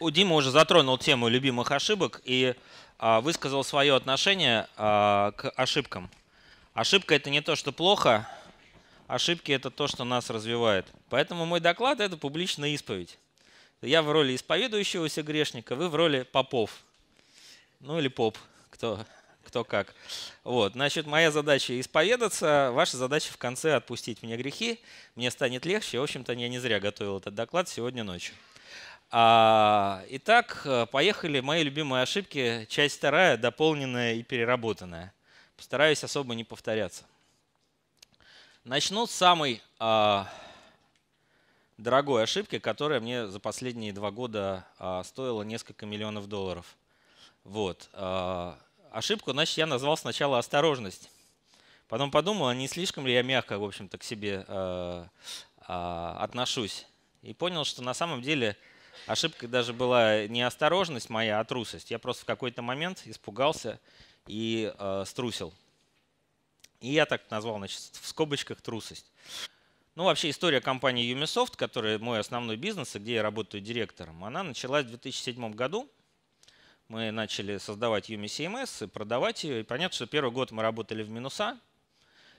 У Дима уже затронул тему любимых ошибок и а, высказал свое отношение а, к ошибкам. Ошибка это не то, что плохо, ошибки это то, что нас развивает. Поэтому мой доклад это публичная исповедь. Я в роли исповедующегося грешника, вы в роли попов. Ну или поп, кто, кто как. Вот, значит, моя задача исповедаться, ваша задача в конце отпустить мне грехи, мне станет легче. В общем-то, я не зря готовил этот доклад сегодня ночью. А, итак, э, поехали. Мои любимые ошибки. Часть вторая, дополненная и переработанная. Постараюсь особо не повторяться. Начну с самой а, дорогой ошибки, которая мне за последние два года а, стоила несколько миллионов долларов. Вот. Ошибку, значит, я назвал сначала осторожность. Потом подумал, а не слишком ли я мягко, в общем-то, к себе э, отношусь. И понял, что на самом деле Ошибка даже была не осторожность моя, а трусость. Я просто в какой-то момент испугался и э, струсил. И я так назвал, значит, в скобочках трусость. Ну, вообще история компании Ubisoft, которая мой основной бизнес, где я работаю директором, она началась в 2007 году. Мы начали создавать Yumi CMS и продавать ее. И понятно, что первый год мы работали в минуса,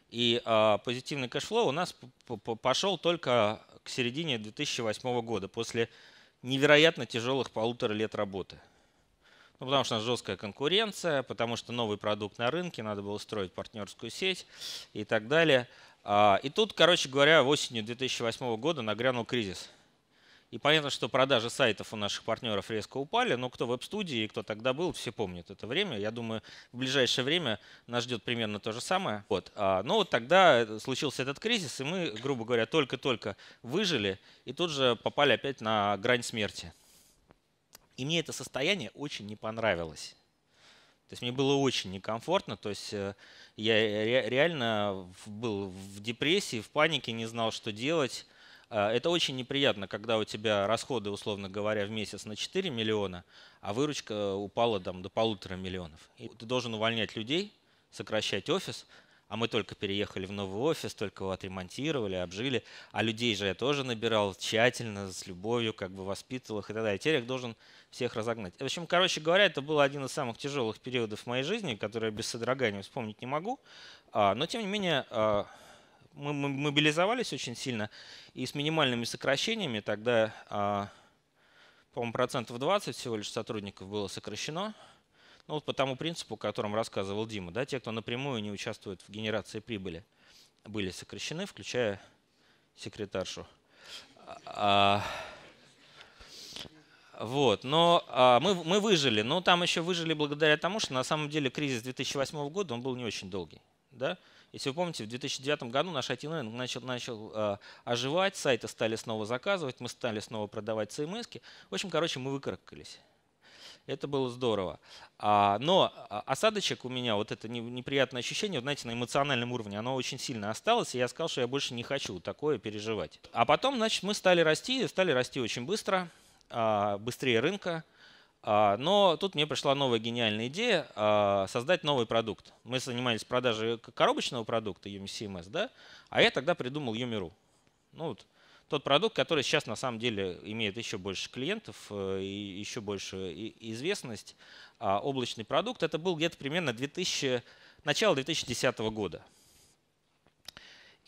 и э, позитивный кэшфлоу у нас пошел только к середине 2008 года, после невероятно тяжелых полутора лет работы. Ну, потому что у нас жесткая конкуренция, потому что новый продукт на рынке, надо было строить партнерскую сеть и так далее. А, и тут, короче говоря, осенью 2008 года нагрянул кризис – и понятно, что продажи сайтов у наших партнеров резко упали, но кто веб-студии и кто тогда был, все помнят это время. Я думаю, в ближайшее время нас ждет примерно то же самое. Вот. А, но ну вот тогда э, случился этот кризис, и мы, грубо говоря, только-только выжили и тут же попали опять на грань смерти. И мне это состояние очень не понравилось. То есть мне было очень некомфортно, то есть э, я реально был в депрессии, в панике, не знал, что делать. Э, это очень неприятно, когда у тебя расходы, условно говоря, в месяц на 4 миллиона, а выручка упала там, до полутора миллионов. И ты должен увольнять людей, сокращать офис, а мы только переехали в новый офис, только его отремонтировали, обжили, а людей же я тоже набирал тщательно, с любовью, как бы воспитывал их и так далее. Теперь я должен всех разогнать. В общем, короче говоря, это был один из самых тяжелых периодов в моей жизни, который я без содрогания вспомнить не могу, а, но тем не менее а, мы мобилизовались очень сильно, и с минимальными сокращениями тогда, а, по-моему, процентов 20 всего лишь сотрудников было сокращено. Ну, вот по тому принципу, о котором рассказывал Дима, да, те, кто напрямую не участвует в генерации прибыли, были сокращены, включая секретаршу. А, вот, но а, мы, мы выжили, но там еще выжили благодаря тому, что на самом деле кризис 2008 года, он был не очень долгий, да, если вы помните, в 2009 году наш IT начал, начал э, оживать, сайты стали снова заказывать, мы стали снова продавать CMS. Эм -ки. В общем, короче, мы выкарабкались. Это было здорово. А, но а, осадочек у меня, вот это неприятное ощущение, вот, знаете, на эмоциональном уровне, оно очень сильно осталось, и я сказал, что я больше не хочу такое переживать. А потом, значит, мы стали расти, стали расти очень быстро, а, быстрее рынка. А, но тут мне пришла новая гениальная идея а, создать новый продукт. Мы занимались продажей коробочного продукта Yumi да? а я тогда придумал ЮМИРУ Ну, вот, тот продукт, который сейчас на самом деле имеет еще больше клиентов э, и еще больше известность, а, облачный продукт, это был где-то примерно 2000, начало 2010 года.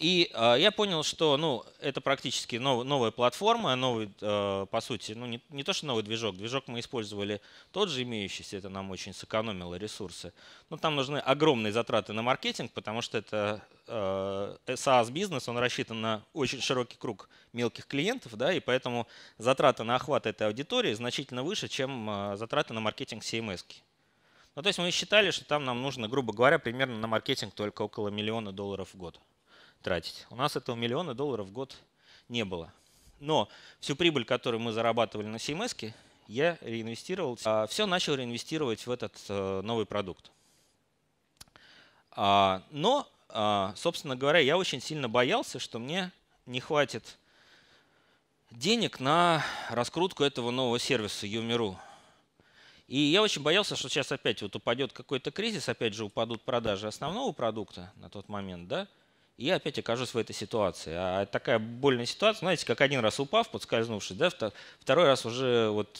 И э, я понял, что ну, это практически нов, новая платформа, новый, э, по сути, ну, не, не то, что новый движок. Движок мы использовали тот же имеющийся, это нам очень сэкономило ресурсы. Но там нужны огромные затраты на маркетинг, потому что это а, э, SaaS-бизнес, он рассчитан на очень широкий круг мелких клиентов, да, и поэтому затраты на охват этой аудитории значительно выше, чем э, затраты на маркетинг CMS. Эм -ки. Ну, то есть мы считали, что там нам нужно, грубо говоря, примерно на маркетинг только около миллиона долларов в год тратить. У нас этого миллиона долларов в год не было. Но всю прибыль, которую мы зарабатывали на CMS, я реинвестировал, а все начал реинвестировать в этот э, новый продукт. А, но, а, собственно говоря, я очень сильно боялся, что мне не хватит денег на раскрутку этого нового сервиса Юмиру. И я очень боялся, что сейчас опять вот упадет какой-то кризис, опять же упадут продажи основного продукта на тот момент, да, и опять окажусь в этой ситуации. А такая больная ситуация, знаете, как один раз упав, подскользнувшись, да, второй раз уже вот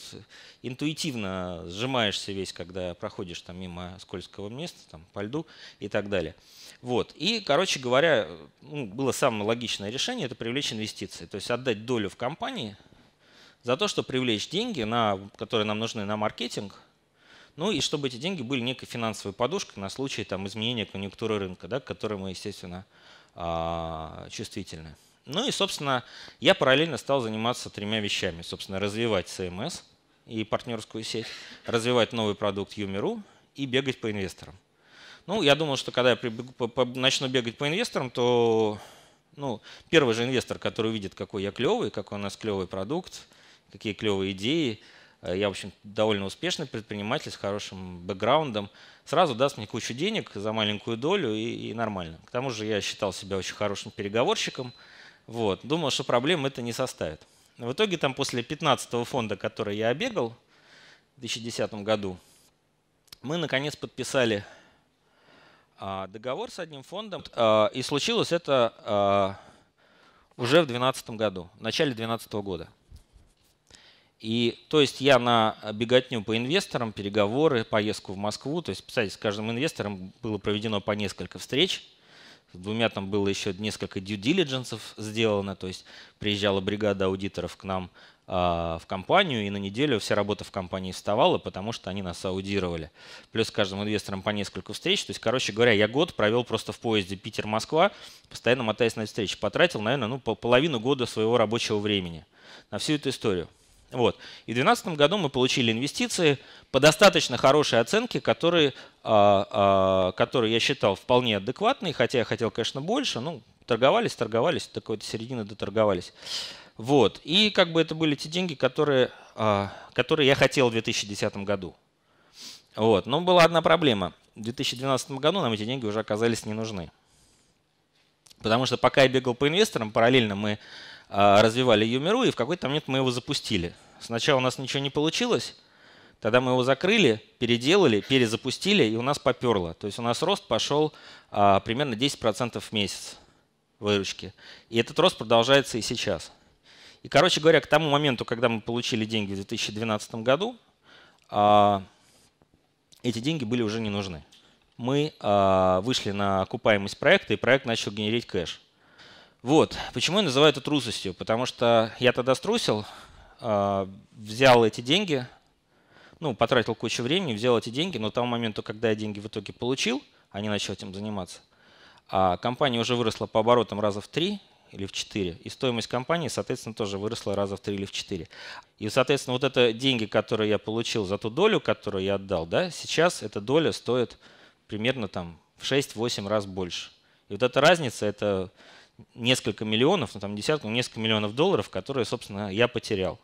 интуитивно сжимаешься весь, когда проходишь там мимо скользкого места, там по льду и так далее. Вот. И, короче говоря, ну, было самое логичное решение – это привлечь инвестиции. То есть отдать долю в компании за то, чтобы привлечь деньги, на, которые нам нужны на маркетинг, ну и чтобы эти деньги были некой финансовой подушкой на случай там, изменения конъюнктуры рынка, да, к которой мы, естественно, а, чувствительны. Ну и, собственно, я параллельно стал заниматься тремя вещами. Собственно, развивать CMS и партнерскую сеть, развивать новый продукт Юмиру и бегать по инвесторам. Ну, я думал, что когда я прибегу, по, по, начну бегать по инвесторам, то ну, первый же инвестор, который увидит, какой я клевый, какой у нас клевый продукт, какие клевые идеи, э, я, в общем, довольно успешный предприниматель с хорошим бэкграундом, сразу даст мне кучу денег за маленькую долю и, и нормально. К тому же я считал себя очень хорошим переговорщиком, вот, думал, что проблем это не составит. В итоге там после 15 фонда, который я обегал в 2010 году, мы наконец подписали а, договор с одним фондом, а, и случилось это а, уже в 2012 году, в начале 2012 года. И то есть я на э, беготню по инвесторам, переговоры, поездку в Москву, то есть, кстати, с каждым инвестором было проведено по несколько встреч, с двумя там было еще несколько due diligence сделано, то есть приезжала бригада аудиторов к нам э, в компанию, и на неделю вся работа в компании вставала, потому что они нас аудировали. Плюс с каждым инвестором по несколько встреч. То есть, короче говоря, я год провел просто в поезде Питер-Москва, постоянно мотаясь на встречи. Потратил, наверное, ну, половину года своего рабочего времени на всю эту историю. Вот. И в 2012 году мы получили инвестиции по достаточно хорошей оценке, которые, а, а, которые я считал вполне адекватной, хотя я хотел, конечно, больше. Ну, торговались, торговались, до какой-то середины доторговались. Вот. И как бы это были те деньги, которые, а, которые я хотел в 2010 году. Вот. Но была одна проблема. В 2012 году нам эти деньги уже оказались не нужны. Потому что пока я бегал по инвесторам, параллельно мы а, развивали Юмиру, и в какой-то момент мы его запустили. Сначала у нас ничего не получилось, тогда мы его закрыли, переделали, перезапустили, и у нас поперло. То есть у нас рост пошел а, примерно 10% в месяц выручки. И этот рост продолжается и сейчас. И, короче говоря, к тому моменту, когда мы получили деньги в 2012 году, а, эти деньги были уже не нужны. Мы а, вышли на окупаемость проекта, и проект начал генерить кэш. Вот. Почему я называю это трусостью? Потому что я тогда струсил, а, взял эти деньги, ну, потратил кучу времени, взял эти деньги, но к тому моменту, когда я деньги в итоге получил, а не начал этим заниматься, А компания уже выросла по оборотам раза в три или в четыре, и стоимость компании, соответственно, тоже выросла раза в три или в четыре. И, соответственно, вот это деньги, которые я получил за ту долю, которую я отдал, да, сейчас эта доля стоит примерно там в 6-8 раз больше. И вот эта разница, это несколько миллионов, ну там десятку, несколько миллионов долларов, которые, собственно, я потерял.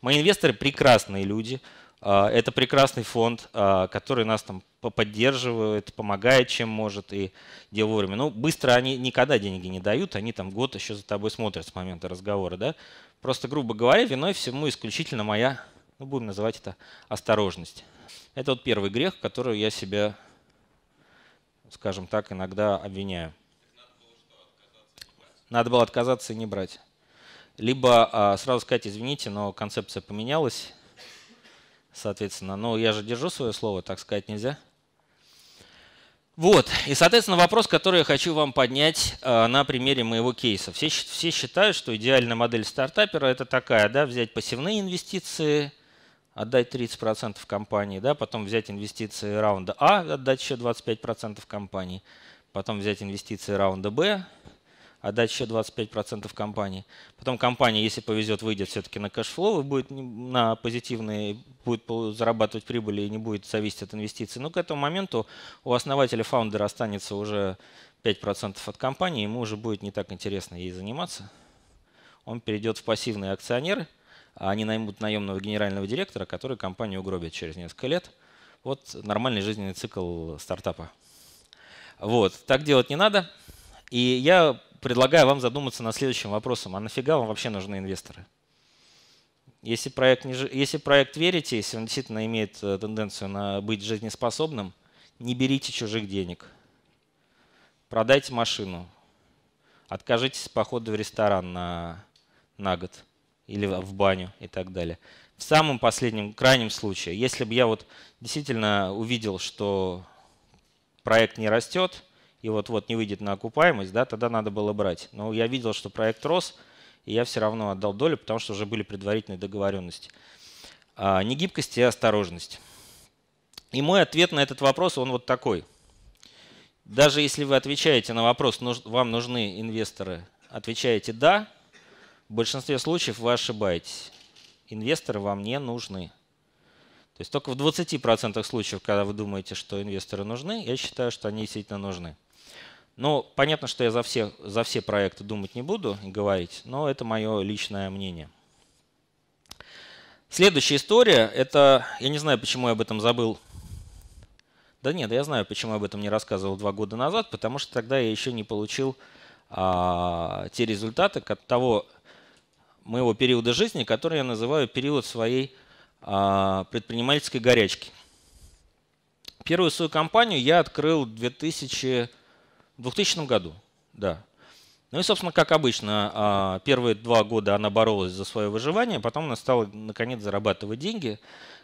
Мои инвесторы прекрасные люди. А, это прекрасный фонд, а, который нас там поддерживает, помогает, чем может, и где вовремя. Ну, быстро они никогда деньги не дают, они там год еще за тобой смотрят с момента разговора, да. Просто, грубо говоря, виной всему исключительно моя, ну, будем называть это осторожность. Это вот первый грех, который я себя, скажем так, иногда обвиняю. Надо было отказаться и не брать. Либо а, сразу сказать, извините, но концепция поменялась, соответственно. Но ну, я же держу свое слово, так сказать нельзя. Вот, и, соответственно, вопрос, который я хочу вам поднять а, на примере моего кейса. Все, все считают, что идеальная модель стартапера – это такая, да, взять пассивные инвестиции, отдать 30% компании, да, потом взять инвестиции раунда А, отдать еще 25% компании, потом взять инвестиции раунда Б, отдать еще 25% компании. Потом компания, если повезет, выйдет все-таки на кэшфлоу и будет на позитивные, будет зарабатывать прибыль и не будет зависеть от инвестиций. Но к этому моменту у основателя фаундера останется уже 5% от компании, ему уже будет не так интересно ей заниматься. Он перейдет в пассивные акционеры, а они наймут наемного генерального директора, который компанию угробит через несколько лет. Вот нормальный жизненный цикл стартапа. Вот, так делать не надо. И я предлагаю вам задуматься над следующим вопросом. А нафига вам вообще нужны инвесторы? Если проект, не, если проект верите, если он действительно имеет э, тенденцию на быть жизнеспособным, не берите чужих денег. Продайте машину. Откажитесь от в ресторан на, на год или в баню и так далее. В самом последнем, крайнем случае, если бы я вот действительно увидел, что проект не растет – и вот-вот не выйдет на окупаемость, да, тогда надо было брать. Но я видел, что проект рос, и я все равно отдал долю, потому что уже были предварительные договоренности. А, не гибкость и осторожность. И мой ответ на этот вопрос, он вот такой. Даже если вы отвечаете на вопрос, вам нужны инвесторы, отвечаете «да», в большинстве случаев вы ошибаетесь. Инвесторы вам не нужны. То есть только в 20% случаев, когда вы думаете, что инвесторы нужны, я считаю, что они действительно нужны. Ну, понятно, что я за все, за все проекты думать не буду и говорить, но это мое личное мнение. Следующая история, это, я не знаю, почему я об этом забыл. Да нет, я знаю, почему я об этом не рассказывал два года назад, потому что тогда я еще не получил а, те результаты от того моего периода жизни, который я называю период своей а, предпринимательской горячки. Первую свою компанию я открыл в 2000 в 2000 году, да. Ну и, собственно, как обычно, а, первые два года она боролась за свое выживание, а потом она стала, наконец, зарабатывать деньги.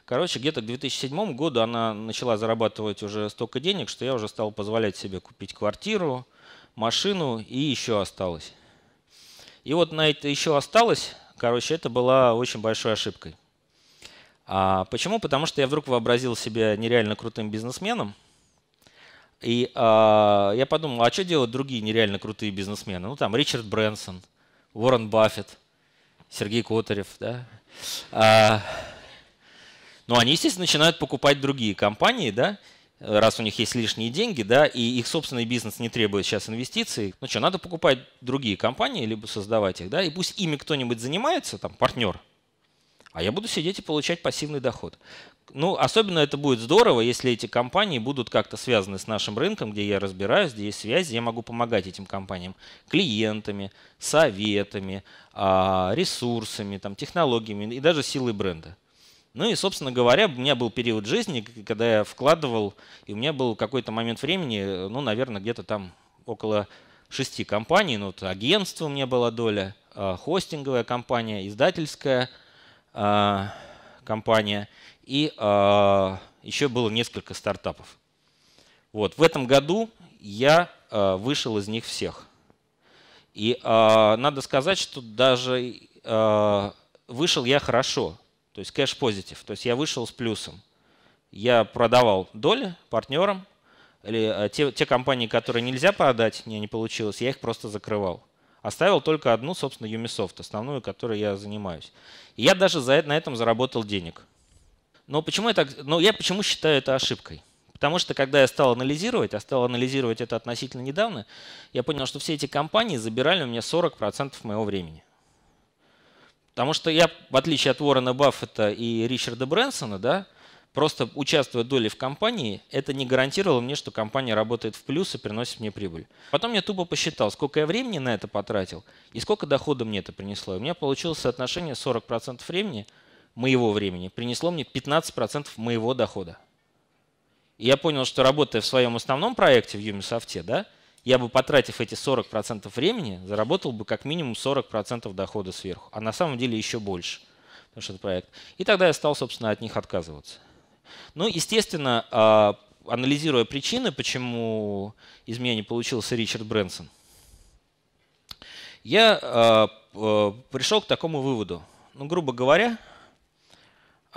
Короче, где-то к 2007 году она начала зарабатывать уже столько денег, что я уже стал позволять себе купить квартиру, машину и еще осталось. И вот на это еще осталось, короче, это была очень большой ошибкой. А почему? Потому что я вдруг вообразил себя нереально крутым бизнесменом, и а, я подумал, а что делают другие нереально крутые бизнесмены? Ну там Ричард Брэнсон, Уоррен Баффет, Сергей Котарев, да? А, но ну, они, естественно, начинают покупать другие компании, да, раз у них есть лишние деньги, да, и их собственный бизнес не требует сейчас инвестиций, ну что, надо покупать другие компании, либо создавать их, да, и пусть ими кто-нибудь занимается, там, партнер, а я буду сидеть и получать пассивный доход. Ну, особенно это будет здорово, если эти компании будут как-то связаны с нашим рынком, где я разбираюсь, где есть связь, я могу помогать этим компаниям клиентами, советами, а, ресурсами, там, технологиями и даже силой бренда. Ну и, собственно говоря, у меня был период жизни, когда я вкладывал, и у меня был какой-то момент времени, э, ну, наверное, где-то там около шести компаний. Ну, вот агентство у меня была доля, а, хостинговая компания, издательская а, компания и э, еще было несколько стартапов. Вот. В этом году я э, вышел из них всех. И э, надо сказать, что даже э, вышел я хорошо, то есть кэш-позитив, то есть я вышел с плюсом. Я продавал доли партнерам, или э, те, те компании, которые нельзя продать, мне не получилось, я их просто закрывал. Оставил только одну, собственно, Ubisoft, основную, которой я занимаюсь. И я даже за на этом заработал денег. Но почему я так, но ну, я почему считаю это ошибкой? Потому что когда я стал анализировать, а стал анализировать это относительно недавно, я понял, что все эти компании забирали у меня 40% моего времени. Потому что я, в отличие от Уоррена Баффета и Ричарда Брэнсона, да, просто участвуя доли в компании, это не гарантировало мне, что компания работает в плюс и приносит мне прибыль. Потом я тупо посчитал, сколько я времени на это потратил и сколько дохода мне это принесло. И у меня получилось соотношение 40% времени – моего времени принесло мне 15% моего дохода. И я понял, что работая в своем основном проекте в Ubisoft, да, я бы, потратив эти 40% времени, заработал бы как минимум 40% дохода сверху, а на самом деле еще больше, потому что это проект. И тогда я стал, собственно, от них отказываться. Ну, естественно, а, анализируя причины, почему из меня не получился Ричард Брэнсон, я а, а, пришел к такому выводу. Ну, грубо говоря,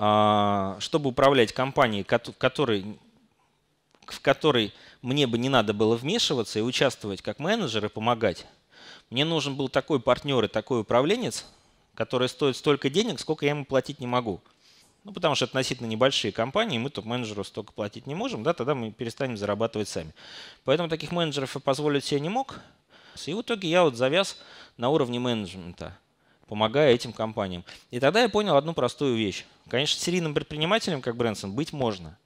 а, чтобы управлять компанией, в которой, мне бы не надо было вмешиваться и участвовать как менеджер и помогать, мне нужен был такой партнер и такой управленец, который стоит столько денег, сколько я ему платить не могу. Ну, потому что относительно небольшие компании, мы топ-менеджеру столько платить не можем, да, тогда мы перестанем зарабатывать сами. Поэтому таких менеджеров я позволить себе не мог. И в итоге я вот завяз на уровне менеджмента – помогая этим компаниям. И тогда я понял одну простую вещь. Конечно, серийным предпринимателем, как Брэнсон, быть можно,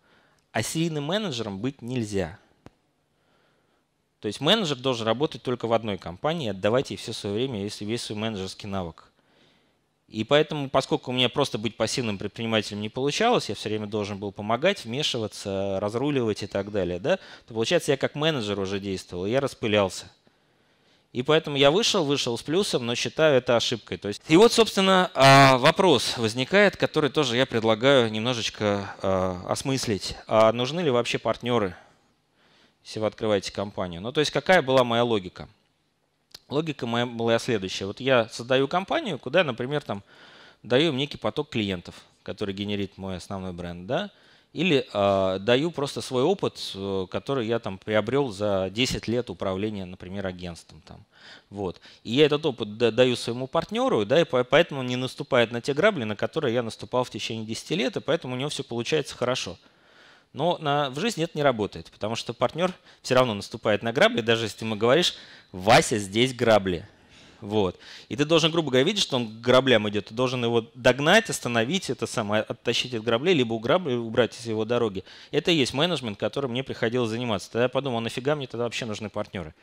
а серийным менеджером быть нельзя. То есть менеджер должен работать только в одной компании, отдавать ей все свое время, если весь свой менеджерский навык. И поэтому, поскольку у меня просто быть пассивным предпринимателем не получалось, я все время должен был помогать, вмешиваться, разруливать и так далее, да, то получается, я как менеджер уже действовал, я распылялся. И поэтому я вышел, вышел с плюсом, но считаю это ошибкой. То есть... И вот, собственно, а, вопрос возникает, который тоже я предлагаю немножечко а, осмыслить. А нужны ли вообще партнеры, если вы открываете компанию? Ну, то есть какая была моя логика? Логика моя была следующая. Вот я создаю компанию, куда, например, там даю им некий поток клиентов, который генерит мой основной бренд, да, или э, даю просто свой опыт, э, который я там приобрел за 10 лет управления, например, агентством. Там. Вот. И я этот опыт даю своему партнеру, да, и поэтому он не наступает на те грабли, на которые я наступал в течение 10 лет, и поэтому у него все получается хорошо. Но на, в жизни это не работает, потому что партнер все равно наступает на грабли, даже если ты ему говоришь, Вася, здесь грабли. Вот. И ты должен, грубо говоря, видеть, что он к граблям идет, ты должен его догнать, остановить, это самое, оттащить от граблей, либо уграбли, э, убрать из его дороги. Это и есть менеджмент, которым мне приходилось заниматься. Тогда я подумал, «А нафига мне тогда вообще нужны партнеры?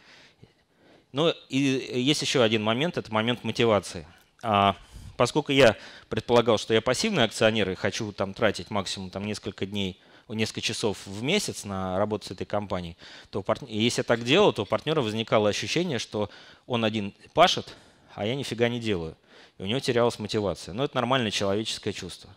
Ну и э, есть еще один момент, это момент мотивации. А, поскольку я предполагал, что я пассивный акционер и хочу там тратить максимум там несколько дней – несколько часов в месяц на работу с этой компанией, то партнер, если я так делал, то у партнера возникало ощущение, что он один пашет, а я нифига не делаю. И у него терялась мотивация. Но это нормальное человеческое чувство.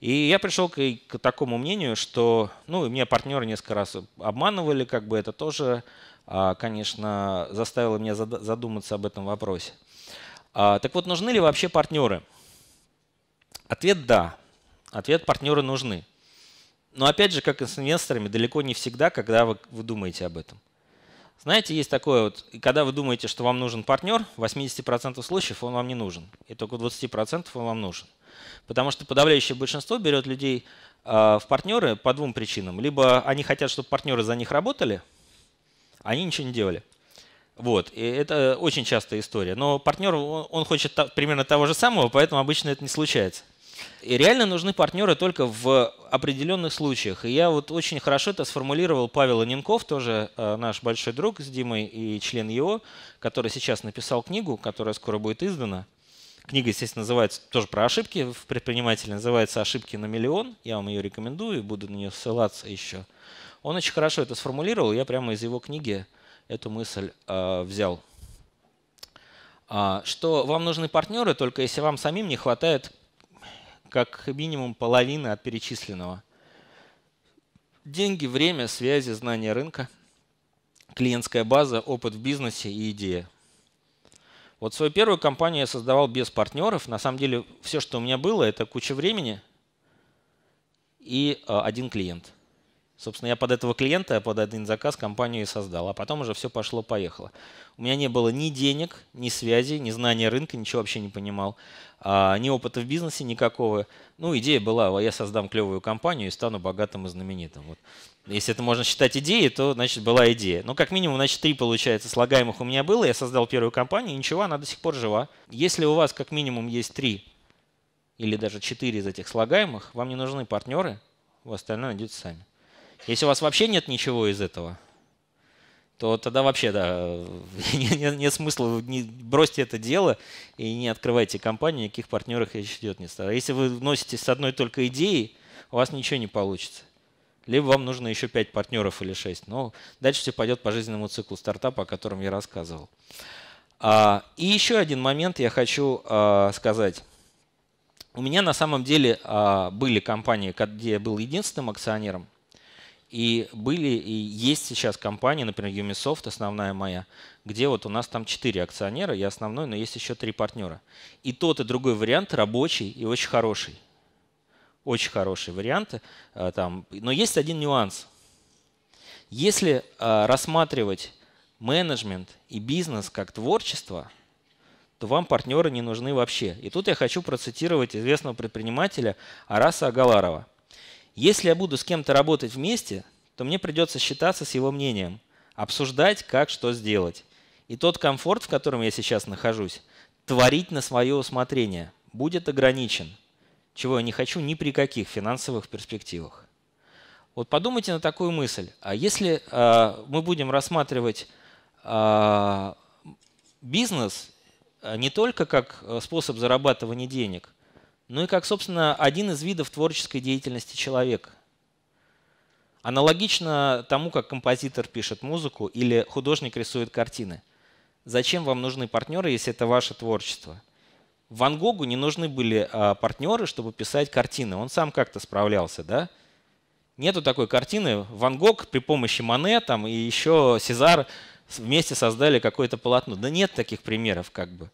И я пришел к, к такому мнению, что, ну, меня партнеры несколько раз обманывали, как бы это тоже, а, конечно, заставило меня задуматься об этом вопросе. А, так вот, нужны ли вообще партнеры? Ответ – да. Ответ – партнеры нужны. Но опять же, как и с инвесторами, далеко не всегда, когда вы, вы думаете об этом. Знаете, есть такое вот, когда вы думаете, что вам нужен партнер, в 80% случаев он вам не нужен. И только в 20% он вам нужен. Потому что подавляющее большинство берет людей э, в партнеры по двум причинам. Либо они хотят, чтобы партнеры за них работали, а они ничего не делали. Вот, и это очень частая история. Но партнер, он, он хочет та, примерно того же самого, поэтому обычно это не случается. И реально нужны партнеры только в определенных случаях. И я вот очень хорошо это сформулировал Павел Аненков, тоже э, наш большой друг с Димой и член его, который сейчас написал книгу, которая скоро будет издана. Книга, естественно, называется тоже про ошибки в предпринимателе, называется «Ошибки на миллион». Я вам ее рекомендую, буду на нее ссылаться еще. Он очень хорошо это сформулировал, я прямо из его книги эту мысль э, взял. А, что вам нужны партнеры, только если вам самим не хватает как минимум половина от перечисленного. Деньги, время, связи, знания рынка, клиентская база, опыт в бизнесе и идея. Вот свою первую компанию я создавал без партнеров. На самом деле все, что у меня было, это куча времени и а, один клиент – Собственно, я под этого клиента, под один заказ компанию и создал, а потом уже все пошло-поехало. У меня не было ни денег, ни связи, ни знания рынка, ничего вообще не понимал, а, ни опыта в бизнесе никакого. Ну, идея была, я создам клевую компанию и стану богатым и знаменитым. Вот. Если это можно считать идеей, то, значит, была идея. Но ну, как минимум, значит, три, получается, слагаемых у меня было. Я создал первую компанию, и ничего, она до сих пор жива. Если у вас как минимум есть три или даже четыре из этих слагаемых, вам не нужны партнеры, вы остальное найдете сами. Если у вас вообще нет ничего из этого, то тогда вообще да, нет, нет смысла, не, бросьте это дело и не открывайте компанию, никаких партнеров речь идет не стало. Если вы носитесь с одной только идеей, у вас ничего не получится. Либо вам нужно еще 5 партнеров или 6. Но дальше все пойдет по жизненному циклу стартапа, о котором я рассказывал. А, и еще один момент я хочу а, сказать. У меня на самом деле а, были компании, где я был единственным акционером. И были и есть сейчас компании, например, Ubisoft, основная моя, где вот у нас там четыре акционера, я основной, но есть еще три партнера. И тот и другой вариант рабочий и очень хороший. Очень хорошие варианты. Э, там. Но есть один нюанс. Если э, рассматривать менеджмент и бизнес как творчество, то вам партнеры не нужны вообще. И тут я хочу процитировать известного предпринимателя Араса Агаларова – если я буду с кем-то работать вместе, то мне придется считаться с его мнением, обсуждать, как что сделать. И тот комфорт, в котором я сейчас нахожусь, творить на свое усмотрение, будет ограничен, чего я не хочу ни при каких финансовых перспективах. Вот подумайте на такую мысль. А если э, мы будем рассматривать э, бизнес а, не только как э, способ зарабатывания денег – ну и как, собственно, один из видов творческой деятельности человека. Аналогично тому, как композитор пишет музыку или художник рисует картины. Зачем вам нужны партнеры, если это ваше творчество? Ван Гогу не нужны были а, партнеры, чтобы писать картины. Он сам как-то справлялся, да? Нету такой картины. Ван Гог при помощи Мане там, и еще Сезар вместе создали какое-то полотно. Да нет таких примеров как бы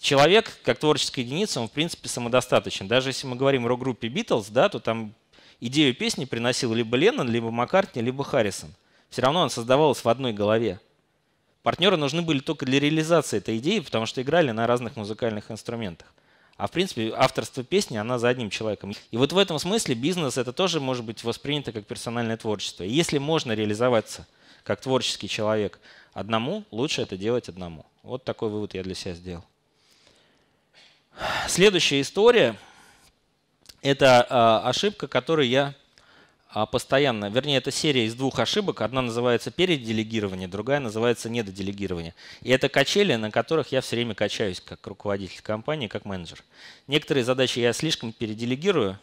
человек, как творческая единица, он в принципе самодостаточен. Даже если мы говорим о рок-группе Битлз, да, то там идею песни приносил либо Леннон, либо Маккартни, либо Харрисон. Все равно она создавалась в одной голове. Партнеры нужны были только для реализации этой идеи, потому что играли на разных музыкальных инструментах. А в принципе авторство песни, она за одним человеком. И вот в этом смысле бизнес это тоже может быть воспринято как персональное творчество. И если можно реализоваться как творческий человек одному, лучше это делать одному. Вот такой вывод я для себя сделал. Следующая история – это а, ошибка, которую я а, постоянно, вернее, это серия из двух ошибок. Одна называется переделегирование, другая называется недоделегирование. И это качели, на которых я все время качаюсь как руководитель компании, как менеджер. Некоторые задачи я слишком переделегирую,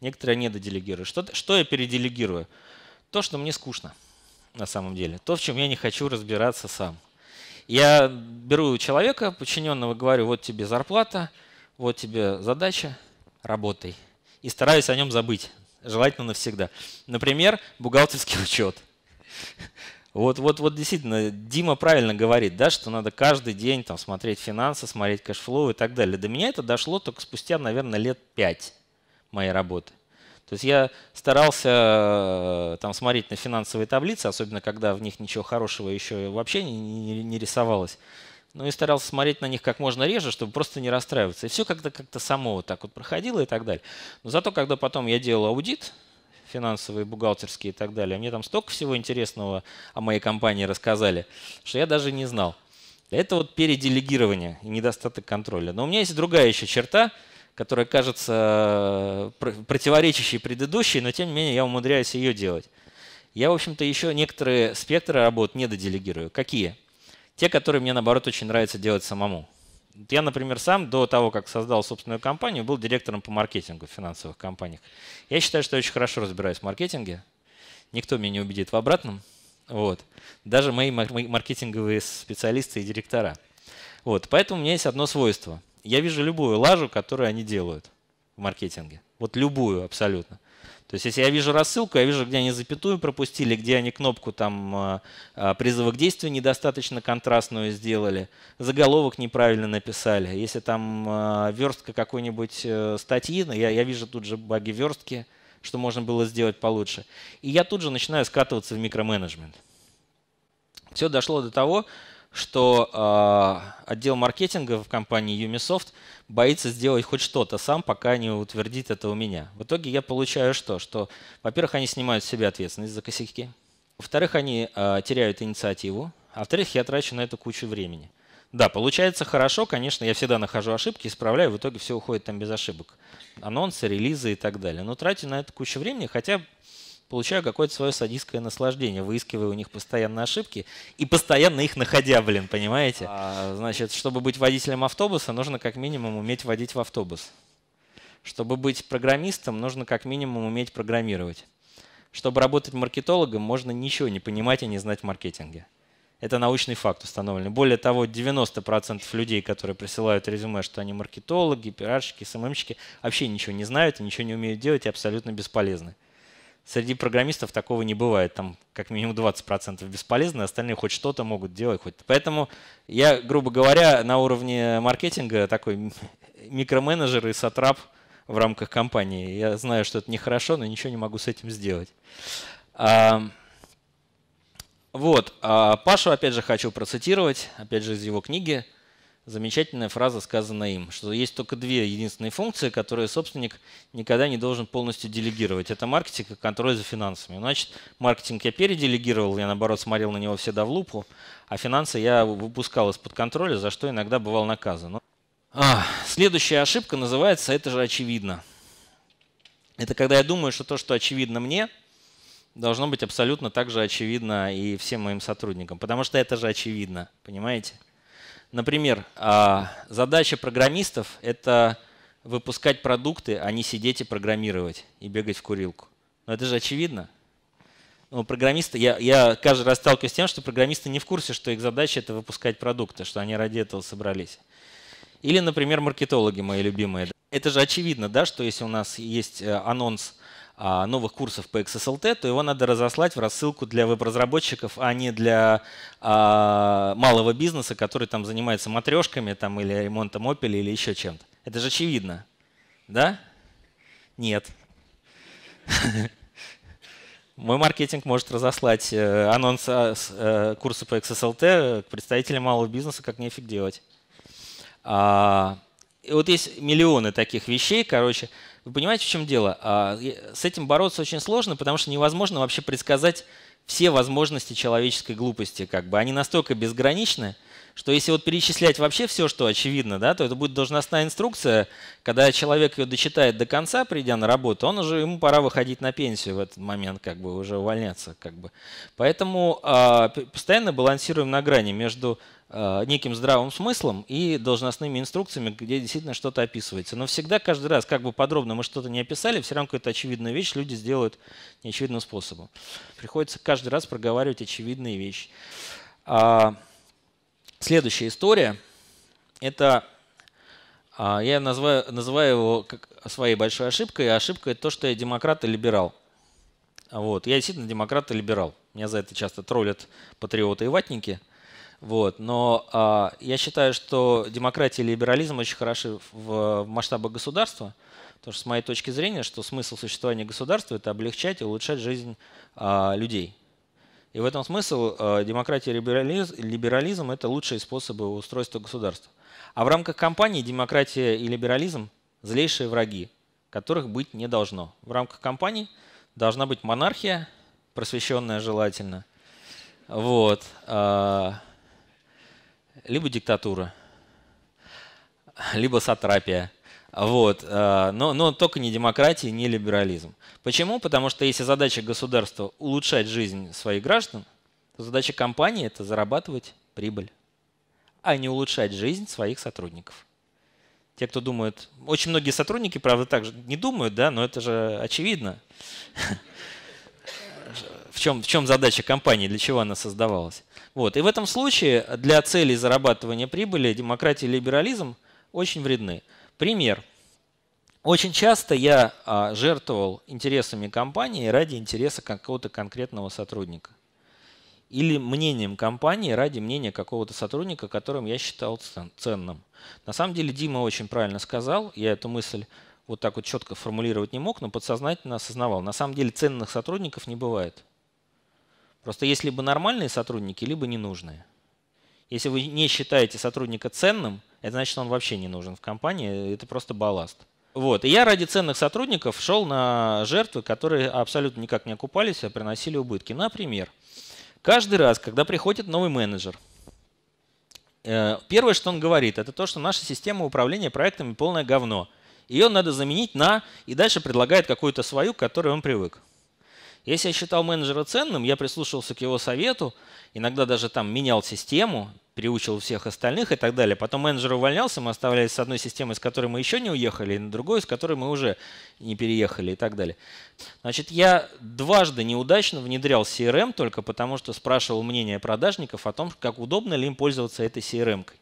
некоторые недоделегирую. Что, что я переделегирую? То, что мне скучно на самом деле. То, в чем я не хочу разбираться сам – я беру человека, подчиненного, говорю, вот тебе зарплата, вот тебе задача, работай. И стараюсь о нем забыть, желательно навсегда. Например, бухгалтерский учет. Вот, вот, вот действительно, Дима правильно говорит, да, что надо каждый день там, смотреть финансы, смотреть кэшфлоу и так далее. До меня это дошло только спустя, наверное, лет пять моей работы. То есть я старался э, там смотреть на финансовые таблицы, особенно когда в них ничего хорошего еще вообще не, не, не рисовалось. Ну и старался смотреть на них как можно реже, чтобы просто не расстраиваться. И все как-то как, -то, как -то само вот так вот проходило и так далее. Но зато, когда потом я делал аудит, финансовые, бухгалтерские и так далее, мне там столько всего интересного о моей компании рассказали, что я даже не знал. Это вот переделегирование и недостаток контроля. Но у меня есть другая еще черта – которая кажется э, противоречащей предыдущей, но тем не менее я умудряюсь ее делать. Я, в общем-то, еще некоторые спектры работ не доделегирую. Какие? Те, которые мне, наоборот, очень нравится делать самому. Я, например, сам до того, как создал собственную компанию, был директором по маркетингу в финансовых компаниях. Я считаю, что я очень хорошо разбираюсь в маркетинге. Никто меня не убедит в обратном. Вот. Даже мои маркетинговые специалисты и директора. Вот. Поэтому у меня есть одно свойство – я вижу любую лажу, которую они делают в маркетинге. Вот любую абсолютно. То есть если я вижу рассылку, я вижу, где они запятую пропустили, где они кнопку там а, а, призыва к действию недостаточно контрастную сделали, заголовок неправильно написали. Если там а, верстка какой-нибудь э, статьи, ну, я, я вижу тут же баги верстки, что можно было сделать получше. И я тут же начинаю скатываться в микроменеджмент. Все дошло до того, что э, отдел маркетинга в компании Ubisoft боится сделать хоть что-то сам, пока не утвердит это у меня. В итоге я получаю что? Что, во-первых, они снимают с себя ответственность за косяки. Во-вторых, они э, теряют инициативу. А в вторых я трачу на это кучу времени. Да, получается хорошо, конечно, я всегда нахожу ошибки, исправляю, в итоге все уходит там без ошибок. Анонсы, релизы и так далее. Но тратю на это кучу времени, хотя получаю какое-то свое садистское наслаждение, выискивая у них постоянно ошибки и постоянно их находя, блин, понимаете? А, значит, чтобы быть водителем автобуса, нужно как минимум уметь водить в автобус. Чтобы быть программистом, нужно как минимум уметь программировать. Чтобы работать маркетологом, можно ничего не понимать и не знать в маркетинге. Это научный факт установленный. Более того, 90% людей, которые присылают резюме, что они маркетологи, пиратчики, СММщики, вообще ничего не знают, ничего не умеют делать и абсолютно бесполезны. Среди программистов такого не бывает. Там как минимум 20% бесполезны, остальные хоть что-то могут делать. Хоть... Поэтому я, грубо говоря, на уровне маркетинга такой микроменеджер и сатрап в рамках компании. Я знаю, что это нехорошо, но ничего не могу с этим сделать. А, вот. А Пашу, опять же, хочу процитировать, опять же, из его книги – замечательная фраза, сказанная им, что есть только две единственные функции, которые собственник никогда не должен полностью делегировать. Это маркетинг и контроль за финансами. Значит, маркетинг я переделегировал, я наоборот смотрел на него всегда в лупу, а финансы я выпускал из-под контроля, за что иногда бывал наказан. Ну, а, следующая ошибка называется «это же очевидно». Это когда я думаю, что то, что очевидно мне, должно быть абсолютно так же очевидно и всем моим сотрудникам, потому что это же очевидно, понимаете? Например, а, задача программистов – это выпускать продукты, а не сидеть и программировать, и бегать в курилку. Но это же очевидно. Но ну, программисты, я, я каждый раз сталкиваюсь с тем, что программисты не в курсе, что их задача – это выпускать продукты, что они ради этого собрались. Или, например, маркетологи мои любимые. Это же очевидно, да, что если у нас есть э, анонс – а, новых курсов по XSLT, то его надо разослать в рассылку для веб-разработчиков, а не для а, малого бизнеса, который там занимается матрешками там, или ремонтом Opel или еще чем-то. Это же очевидно. Да? Нет. Мой маркетинг может разослать э, анонс э, э, курса по XSLT к представителям малого бизнеса, как нефиг делать. А, и вот есть миллионы таких вещей, короче, вы понимаете, в чем дело? А, с этим бороться очень сложно, потому что невозможно вообще предсказать все возможности человеческой глупости. Как бы. Они настолько безграничны, что если вот перечислять вообще все, что очевидно, да, то это будет должностная инструкция, когда человек ее дочитает до конца, придя на работу, он уже, ему пора выходить на пенсию в этот момент, как бы уже увольняться. Как бы. Поэтому э, постоянно балансируем на грани между э, неким здравым смыслом и должностными инструкциями, где действительно что-то описывается. Но всегда, каждый раз, как бы подробно мы что-то не описали, все равно какая то очевидная вещь люди сделают неочевидным способом. Приходится каждый раз проговаривать очевидные вещи. А, Следующая история – это а, я называю, называю его как своей большой ошибкой. А ошибка – это то, что я демократ и либерал. Вот. Я действительно демократ и либерал. Меня за это часто троллят патриоты и ватники. Вот. Но а, я считаю, что демократия и либерализм очень хороши в, в масштабах государства, потому что с моей точки зрения, что смысл существования государства – это облегчать и улучшать жизнь а, людей. И в этом смысл э, демократия и либерализм, либерализм – это лучшие способы устройства государства. А в рамках компании демократия и либерализм – злейшие враги, которых быть не должно. В рамках компании должна быть монархия, просвещенная желательно, вот, а, либо диктатура, либо сатрапия – вот. Э, но, но только не демократия, не либерализм. Почему? Потому что если задача государства улучшать жизнь своих граждан, то задача компании – это зарабатывать прибыль, а не улучшать жизнь своих сотрудников. Те, кто думают, очень многие сотрудники, правда, также не думают, да, но это же очевидно. В чем, в чем задача компании, для чего она создавалась. Вот. И в этом случае для целей зарабатывания прибыли демократия и либерализм очень вредны. Пример. Очень часто я а, жертвовал интересами компании ради интереса какого-то конкретного сотрудника. Или мнением компании ради мнения какого-то сотрудника, которым я считал ценным. На самом деле Дима очень правильно сказал, я эту мысль вот так вот четко формулировать не мог, но подсознательно осознавал. На самом деле ценных сотрудников не бывает. Просто есть либо нормальные сотрудники, либо ненужные. Если вы не считаете сотрудника ценным – это значит, он вообще не нужен в компании, это просто балласт. Вот. И я ради ценных сотрудников шел на жертвы, которые абсолютно никак не окупались, а приносили убытки. Например, каждый раз, когда приходит новый менеджер, э, первое, что он говорит, это то, что наша система управления проектами полное говно. Ее надо заменить на, и дальше предлагает какую-то свою, к которой он привык. Если я считал менеджера ценным, я прислушивался к его совету, иногда даже там менял систему, переучил всех остальных и так далее. Потом менеджер увольнялся, мы оставлялись с одной системой, с которой мы еще не уехали, и на другой, с которой мы уже не переехали и так далее. Значит, я дважды неудачно внедрял CRM только потому, что спрашивал мнение продажников о том, как удобно ли им пользоваться этой CRM. -кой.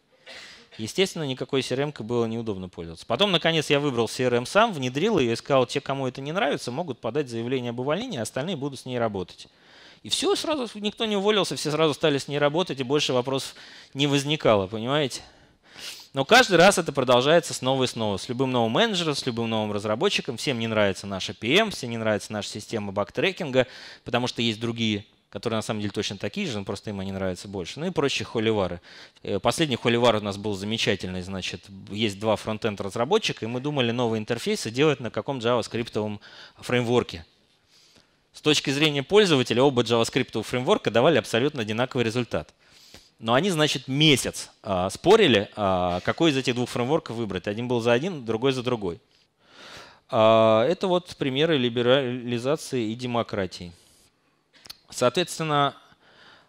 Естественно, никакой CRM было неудобно пользоваться. Потом, наконец, я выбрал CRM сам, внедрил ее и сказал, те, кому это не нравится, могут подать заявление об увольнении, а остальные будут с ней работать. И все, сразу никто не уволился, все сразу стали с ней работать, и больше вопросов не возникало, понимаете? Но каждый раз это продолжается снова и снова. С любым новым менеджером, с любым новым разработчиком. Всем не нравится наша PM, эм, всем не нравится наша система бактрекинга, потому что есть другие которые на самом деле точно такие же, но просто им они нравятся больше. Ну и прочие холивары. Э, последний холивар у нас был замечательный, значит, есть два фронтенд разработчика, и мы думали новые интерфейсы делать на каком то JavaScript фреймворке. С точки зрения пользователя оба JavaScript фреймворка давали абсолютно одинаковый результат. Но они, значит, месяц а, спорили, а, какой из этих двух фреймворков выбрать. Один был за один, другой за другой. А, это вот примеры либерализации и демократии. Соответственно,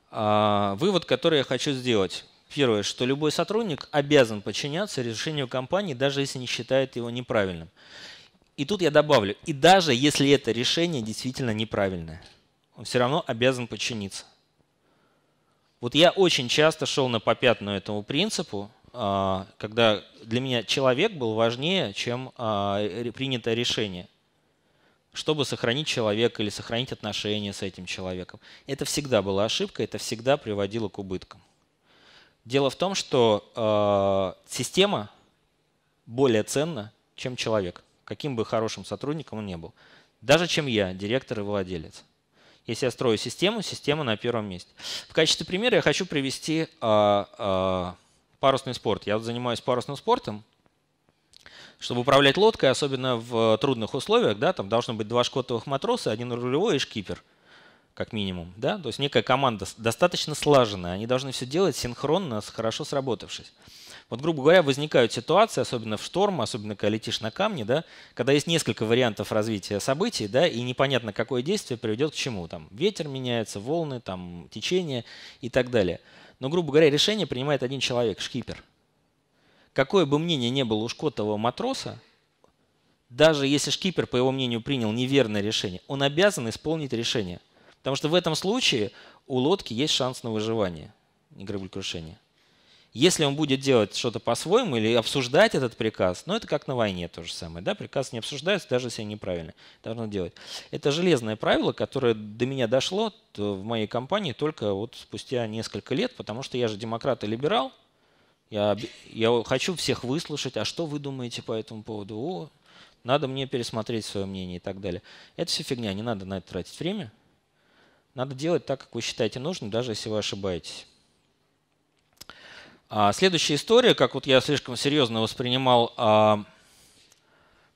а, вывод, который я хочу сделать. Первое, что любой сотрудник обязан подчиняться решению компании, даже если не считает его неправильным. И тут я добавлю, и даже если это решение действительно неправильное, он все равно обязан подчиниться. Вот я очень часто шел на попятную этому принципу, а, когда для меня человек был важнее, чем а, принятое решение, чтобы сохранить человека или сохранить отношения с этим человеком. Это всегда была ошибка, это всегда приводило к убыткам. Дело в том, что а, система более ценна, чем человек каким бы хорошим сотрудником он ни был. Даже чем я, директор и владелец. Если я строю систему, система на первом месте. В качестве примера я хочу привести а, а, парусный спорт. Я вот занимаюсь парусным спортом. Чтобы управлять лодкой, особенно в трудных условиях, да, там должно быть два шкотовых матроса, один рулевой и шкипер, как минимум. Да? То есть некая команда достаточно слаженная. Они должны все делать синхронно, хорошо сработавшись. Вот, грубо говоря, возникают ситуации, особенно в шторм, особенно когда летишь на камни, да, когда есть несколько вариантов развития событий, да, и непонятно, какое действие приведет к чему. Там ветер меняется, волны, там течение и так далее. Но, грубо говоря, решение принимает один человек, шкипер. Какое бы мнение ни было у шкотового матроса, даже если шкипер, по его мнению, принял неверное решение, он обязан исполнить решение. Потому что в этом случае у лодки есть шанс на выживание и кораблекрушение. Если он будет делать что-то по-своему или обсуждать этот приказ, ну это как на войне то же самое. Да? Приказ не обсуждается, даже если неправильно. Должно делать. Это железное правило, которое до меня дошло в моей компании только вот спустя несколько лет, потому что я же демократ и либерал. Я, я хочу всех выслушать, а что вы думаете по этому поводу? О, надо мне пересмотреть свое мнение и так далее. Это все фигня, не надо на это тратить время. Надо делать так, как вы считаете нужным, даже если вы ошибаетесь. А, следующая история, как вот я слишком серьезно воспринимал а,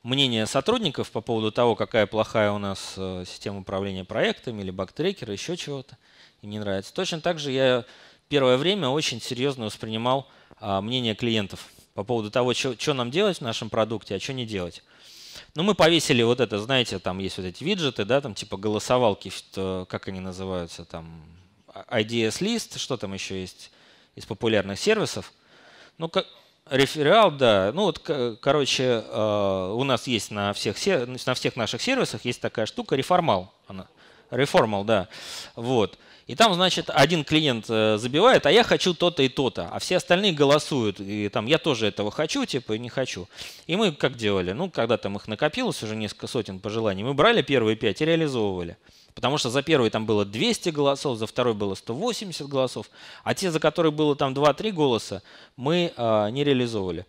мнение сотрудников по поводу того, какая плохая у нас э, система управления проектами или бактрекеры, еще чего-то, и не нравится. Точно так же я первое время очень серьезно воспринимал а, мнение клиентов по поводу того, что, нам делать в нашем продукте, а что не делать. Ну, мы повесили вот это, знаете, там есть вот эти виджеты, да, там типа голосовалки, что, как они называются, там IDS-лист, что там еще есть, из популярных сервисов. Ну, как, реферал, да. Ну, вот, короче, э, у нас есть на всех, на всех наших сервисах есть такая штука реформал. Она, реформал, да. Вот. И там, значит, один клиент э, забивает, а я хочу то-то и то-то, а все остальные голосуют. И там я тоже этого хочу, типа, и не хочу. И мы как делали? Ну, когда там их накопилось уже несколько сотен пожеланий, мы брали первые пять и реализовывали. Потому что за первый там было 200 голосов, за второй было 180 голосов, а те, за которые было там 2-3 голоса, мы э, не реализовывали.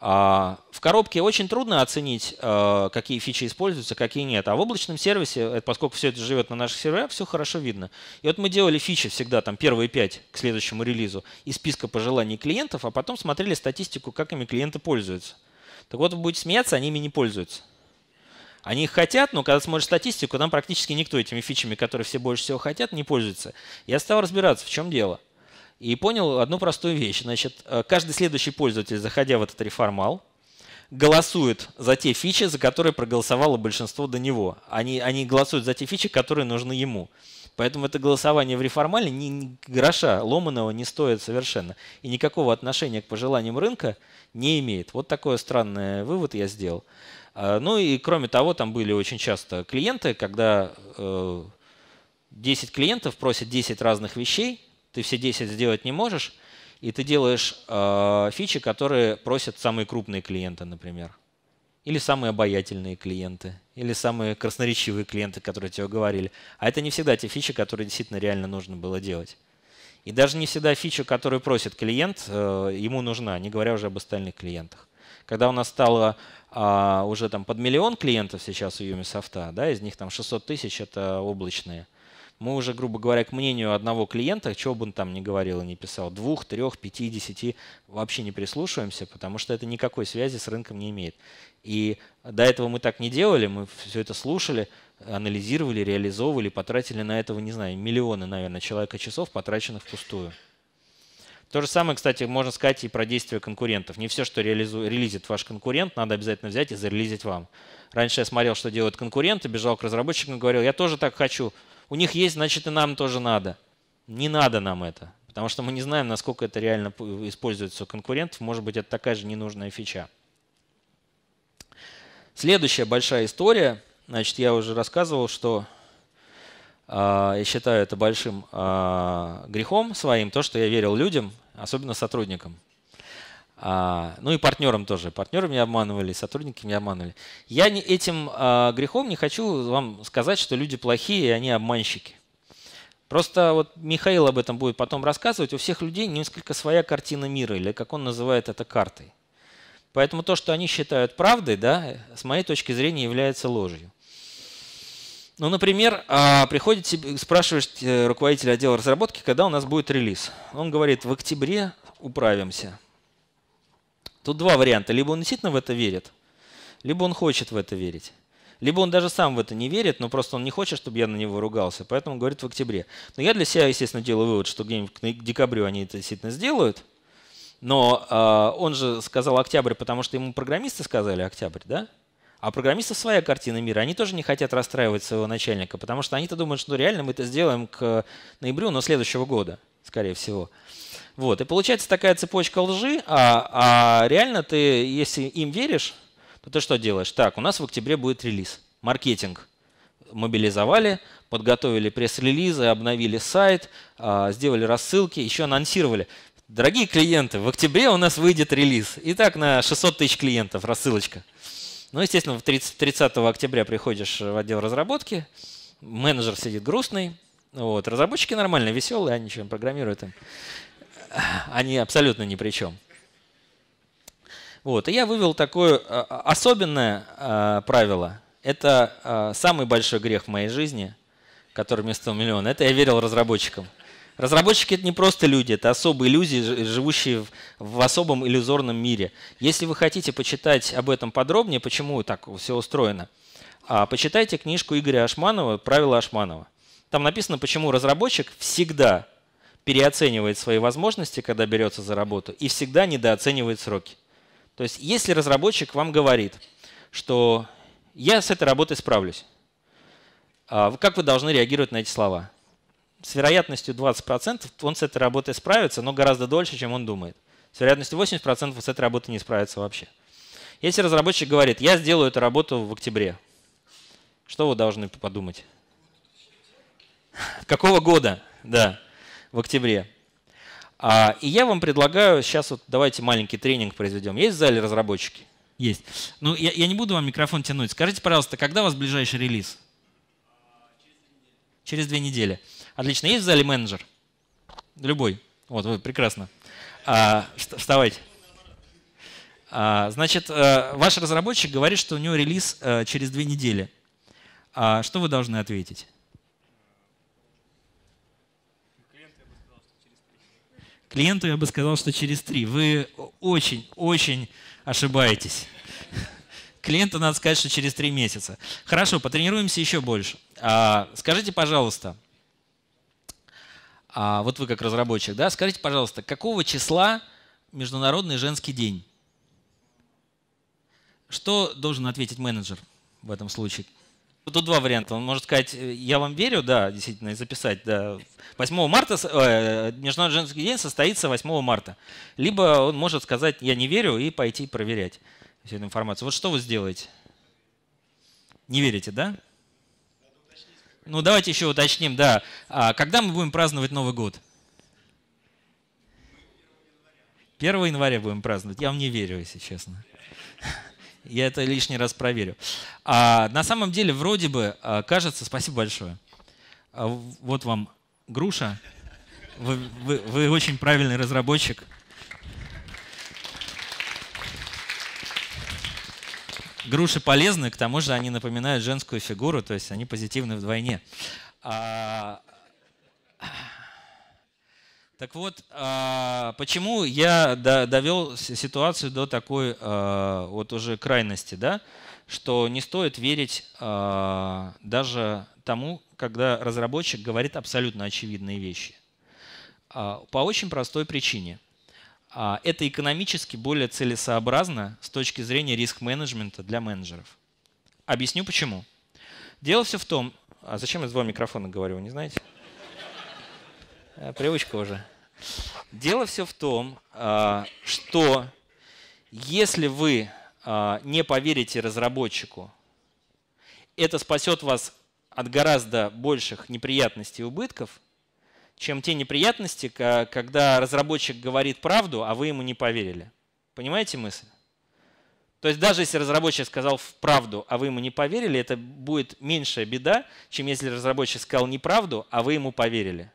Э, в коробке очень трудно оценить, э, какие фичи используются, какие нет. А в облачном сервисе, э, поскольку все это живет на наших серверах, все хорошо видно. И вот мы делали фичи всегда, там первые 5 к следующему релизу из списка пожеланий клиентов, а потом смотрели статистику, как ими клиенты пользуются. Так вот, вы будете смеяться, они ими не пользуются. Они их хотят, но когда смотришь статистику, там практически никто этими фичами, которые все больше всего хотят, не пользуется. Я стал разбираться, в чем дело. И понял одну простую вещь. Значит, э, каждый следующий пользователь, заходя в этот реформал, голосует за те фичи, за которые проголосовало большинство до него. Они, они голосуют за те фичи, которые нужны ему. Поэтому это голосование в реформале ни, ни гроша ломаного не стоит совершенно. И никакого отношения к пожеланиям рынка не имеет. Вот такой странный вывод я сделал. Э, ну и кроме того, там были очень часто клиенты, когда 10 э, клиентов просят 10 разных вещей, ты все 10 сделать не можешь, и ты делаешь э, фичи, которые просят самые крупные клиенты, например. Или самые обаятельные клиенты, или самые красноречивые клиенты, которые тебе говорили. А это не всегда те фичи, которые действительно реально нужно было делать. И даже не всегда фича, которую просит клиент, ему нужна, не говоря уже об остальных клиентах. Когда у нас стало а, уже там под миллион клиентов сейчас у Ubisoft, а, да, из них там 600 тысяч это облачные. Мы уже, грубо говоря, к мнению одного клиента, чего бы он там ни говорил и не писал, двух, трех, пяти, десяти, вообще не прислушиваемся, потому что это никакой связи с рынком не имеет. И до этого мы так не делали, мы все это слушали, анализировали, реализовывали, потратили на этого, не знаю, миллионы, наверное, человека часов, потраченных впустую. То же самое, кстати, можно сказать и про действия конкурентов. Не все, что реализу... релизит ваш конкурент, надо обязательно взять и зарелизить вам. Раньше я смотрел, что делают конкуренты, бежал к разработчикам и говорил, я тоже так хочу. У них есть, значит и нам тоже надо. Не надо нам это, потому что мы не знаем, насколько это реально используется у конкурентов. Может быть, это такая же ненужная фича. Следующая большая история. Значит, я уже рассказывал, что а, я считаю это большим а, грехом своим, то, что я верил людям, особенно сотрудникам. А, ну и партнерам тоже. Партнеры меня обманывали, сотрудники меня обманывали. Я не, этим а, грехом не хочу вам сказать, что люди плохие, и они обманщики. Просто вот Михаил об этом будет потом рассказывать. У всех людей несколько своя картина мира, или как он называет это картой. Поэтому то, что они считают правдой, да, с моей точки зрения является ложью. Ну, например, а, приходит себе, спрашиваешь э, руководителя отдела разработки, когда у нас будет релиз. Он говорит, в октябре управимся. Тут два варианта. Либо он действительно в это верит, либо он хочет в это верить. Либо он даже сам в это не верит, но просто он не хочет, чтобы я на него ругался, поэтому говорит в октябре. Но я для себя, естественно, делаю вывод, что где-нибудь к декабрю они это действительно сделают. Но э, он же сказал октябрь, потому что ему программисты сказали октябрь, да? А у программистов своя картина мира. Они тоже не хотят расстраивать своего начальника, потому что они-то думают, что ну, реально мы это сделаем к ноябрю, но следующего года, скорее всего. Вот. И получается такая цепочка лжи, а, а реально ты, если им веришь, то ты что делаешь? Так, у нас в октябре будет релиз, маркетинг. Мобилизовали, подготовили пресс-релизы, обновили сайт, а, сделали рассылки, еще анонсировали. Дорогие клиенты, в октябре у нас выйдет релиз. Итак, на 600 тысяч клиентов рассылочка. Ну, естественно, в 30, 30 октября приходишь в отдел разработки, менеджер сидит грустный, вот, разработчики нормально, веселые, они чем программируют им. Они абсолютно ни при чем. Вот, и я вывел такое а, а, особенное э, правило. Это э, самый большой грех в моей жизни, который мне 100 миллион. Это я верил разработчикам. Разработчики это не просто люди, это особые люди, живущие в особом иллюзорном мире. Если вы хотите почитать об этом подробнее, почему так все устроено, а, почитайте книжку Игоря Ашманова «Правила Ашманова». Там написано, почему разработчик всегда переоценивает свои возможности, когда берется за работу, и всегда недооценивает сроки. То есть если разработчик вам говорит, что я с этой работой справлюсь, а, как вы должны реагировать на эти слова – с вероятностью 20% он с этой работой справится, но гораздо дольше, чем он думает. С вероятностью 80% с этой работой не справится вообще. Если разработчик говорит, я сделаю эту работу в октябре, что вы должны подумать? Какого года? Да, в октябре. А, и я вам предлагаю, сейчас вот давайте маленький тренинг произведем. Есть в зале разработчики? Есть. Ну, я, я не буду вам микрофон тянуть. Скажите, пожалуйста, когда у вас ближайший релиз? А, через две недели. Через две недели. Отлично. Есть в зале менеджер? Любой. Вот, вы прекрасно. А, вставайте. А, значит, э, ваш разработчик говорит, что у него релиз э, через две недели. А что вы должны ответить? Клиенту я бы сказал, что через три. Вы очень-очень ошибаетесь. Клиенту надо сказать, что через три месяца. Хорошо, потренируемся еще больше. А, скажите, пожалуйста, а вот вы как разработчик, да, скажите, пожалуйста, какого числа Международный женский день? Что должен ответить менеджер в этом случае? Тут два варианта. Он может сказать, э, я вам верю, да, действительно, и записать, да. 8 марта, э, Международный женский день состоится 8 марта. Либо он может сказать, я не верю, и пойти проверять всю эту информацию. Вот что вы сделаете? Не верите, да? Ну, давайте еще уточним, да. А когда мы будем праздновать Новый год? 1 января будем праздновать. Я вам не верю, если честно. Я это лишний раз проверю. А, на самом деле, вроде бы, а, кажется, спасибо большое. А, вот вам груша. Вы, вы, вы очень правильный разработчик. груши полезны, к тому же они напоминают женскую фигуру, то есть они позитивны вдвойне. А... Так вот, а почему я довел ситуацию до такой а, вот уже крайности, да, что не стоит верить а, даже тому, когда разработчик говорит абсолютно очевидные вещи. А, по очень простой причине – а, это экономически более целесообразно с точки зрения риск-менеджмента для менеджеров. Объясню почему. Дело все в том, а зачем я с два микрофона говорю, вы не знаете? Э, привычка уже. Дело все в том, а, что если вы а, не поверите разработчику, это спасет вас от гораздо больших неприятностей и убытков – чем те неприятности, когда разработчик говорит правду, а вы ему не поверили. Понимаете мысль? То есть даже если разработчик сказал правду, а вы ему не поверили, это будет меньшая беда, чем если разработчик сказал неправду, а вы ему поверили.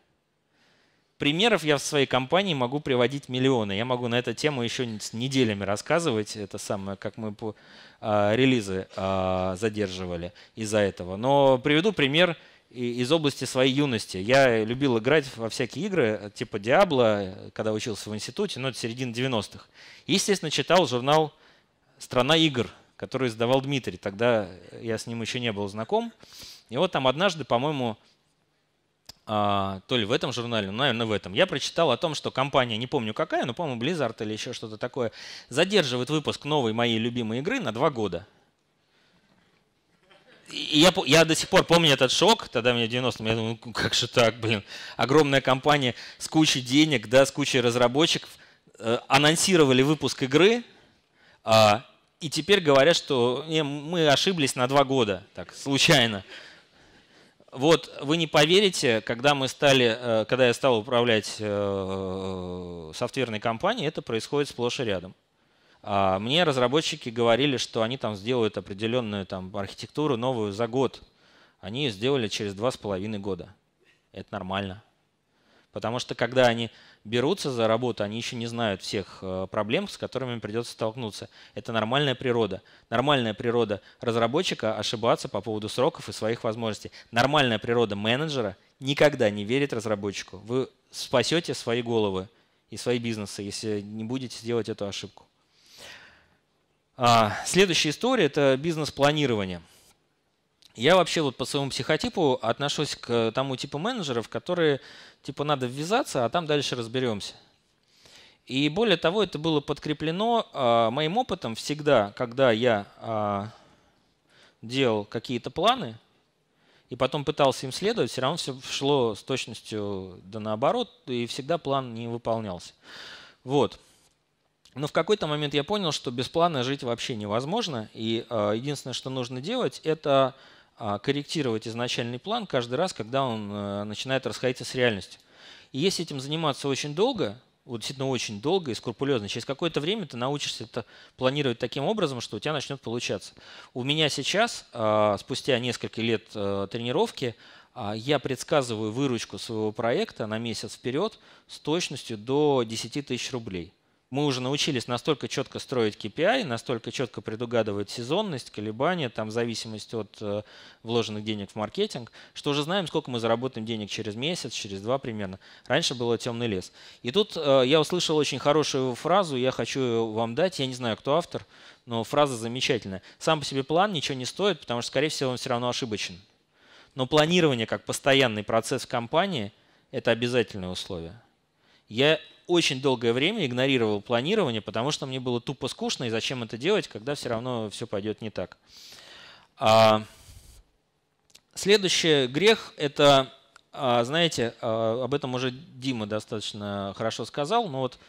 Примеров я в своей компании могу приводить миллионы. Я могу на эту тему еще неделями рассказывать. Это самое, как мы по, э, релизы э, задерживали из-за этого. Но приведу пример из области своей юности. Я любил играть во всякие игры, типа «Диабло», когда учился в институте, но ну, это середина 90-х. естественно, читал журнал «Страна игр», который издавал Дмитрий. Тогда я с ним еще не был знаком. И вот там однажды, по-моему, а, то ли в этом журнале, ну, наверное, в этом, я прочитал о том, что компания, не помню какая, но, по-моему, Blizzard или еще что-то такое, задерживает выпуск новой моей любимой игры на два года – я, я до сих пор помню этот шок, тогда мне в 90 я думаю, ну как же так, блин, огромная компания с кучей денег, да, с кучей разработчиков э, анонсировали выпуск игры, э, и теперь говорят, что не, мы ошиблись на два года, так, случайно. Вот вы не поверите, когда мы стали, э, когда я стал управлять э, э софтверной компанией, это происходит сплошь и рядом. А, мне разработчики говорили, что они там сделают определенную там, архитектуру новую за год. Они ее сделали через два с половиной года. Это нормально. Потому что когда они берутся за работу, они еще не знают всех э, проблем, с которыми им придется столкнуться. Это нормальная природа. Нормальная природа разработчика ошибаться по поводу сроков и своих возможностей. Нормальная природа менеджера никогда не верит разработчику. Вы спасете свои головы и свои бизнесы, если не будете делать эту ошибку. А, следующая история – это бизнес-планирование. Я вообще вот по своему психотипу отношусь к тому типу менеджеров, которые типа надо ввязаться, а там дальше разберемся. И более того, это было подкреплено э, моим опытом всегда, когда я э, делал какие-то планы и потом пытался им следовать, все равно все шло с точностью да наоборот, и всегда план не выполнялся. Вот. Но в какой-то момент я понял, что без плана жить вообще невозможно. И э, единственное, что нужно делать, это а, корректировать изначальный план каждый раз, когда он э, начинает расходиться с реальностью. И если этим заниматься очень долго, вот действительно очень долго и скрупулезно, через какое-то время ты научишься это планировать таким образом, что у тебя начнет получаться. У меня сейчас, а, спустя несколько лет э, тренировки, а, я предсказываю выручку своего проекта на месяц вперед с точностью до 10 тысяч рублей мы уже научились настолько четко строить KPI, а настолько четко предугадывать сезонность, колебания, там зависимость от э, вложенных денег в маркетинг, что уже знаем, сколько мы заработаем денег через месяц, через два примерно. Раньше было темный лес. И тут э, я услышал очень хорошую фразу, я хочу вам дать, я не знаю, кто автор, но фраза замечательная. Сам по себе план ничего не стоит, потому что, скорее всего, он все равно ошибочен. Но планирование как постоянный процесс в компании – это обязательное условие. Я очень долгое время игнорировал планирование, потому что мне было тупо скучно, и зачем это делать, когда все равно все пойдет не так. А, следующий грех – это, а, знаете, а, об этом уже Дима достаточно хорошо сказал, но вот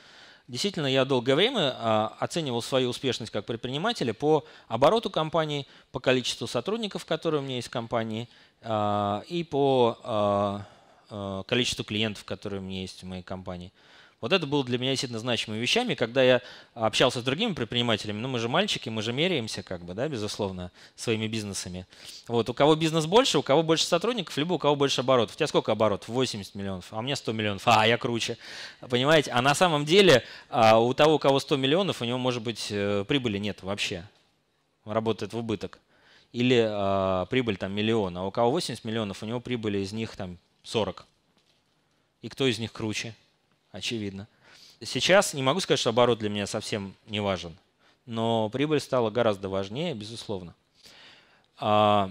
действительно я долгое время оценивал свою успешность как предпринимателя по обороту компании, по количеству сотрудников, которые у меня есть в компании, и по количеству клиентов, которые у меня есть в моей компании. Вот это было для меня действительно значимыми вещами, когда я общался с другими предпринимателями, ну мы же мальчики, мы же меряемся, как бы, да, безусловно, своими бизнесами. Вот, у кого бизнес больше, у кого больше сотрудников, либо у кого больше оборотов. У тебя сколько оборотов? 80 миллионов, а у меня 100 миллионов, а я круче. Понимаете? А на самом деле а, у того, у кого 100 миллионов, у него, может быть, э, прибыли нет вообще. Он работает в убыток. Или э, прибыль там миллион, а у кого 80 миллионов, у него прибыли из них там 40. И кто из них круче? очевидно. Сейчас не могу сказать, что оборот для меня совсем не важен, но прибыль стала гораздо важнее, безусловно. А,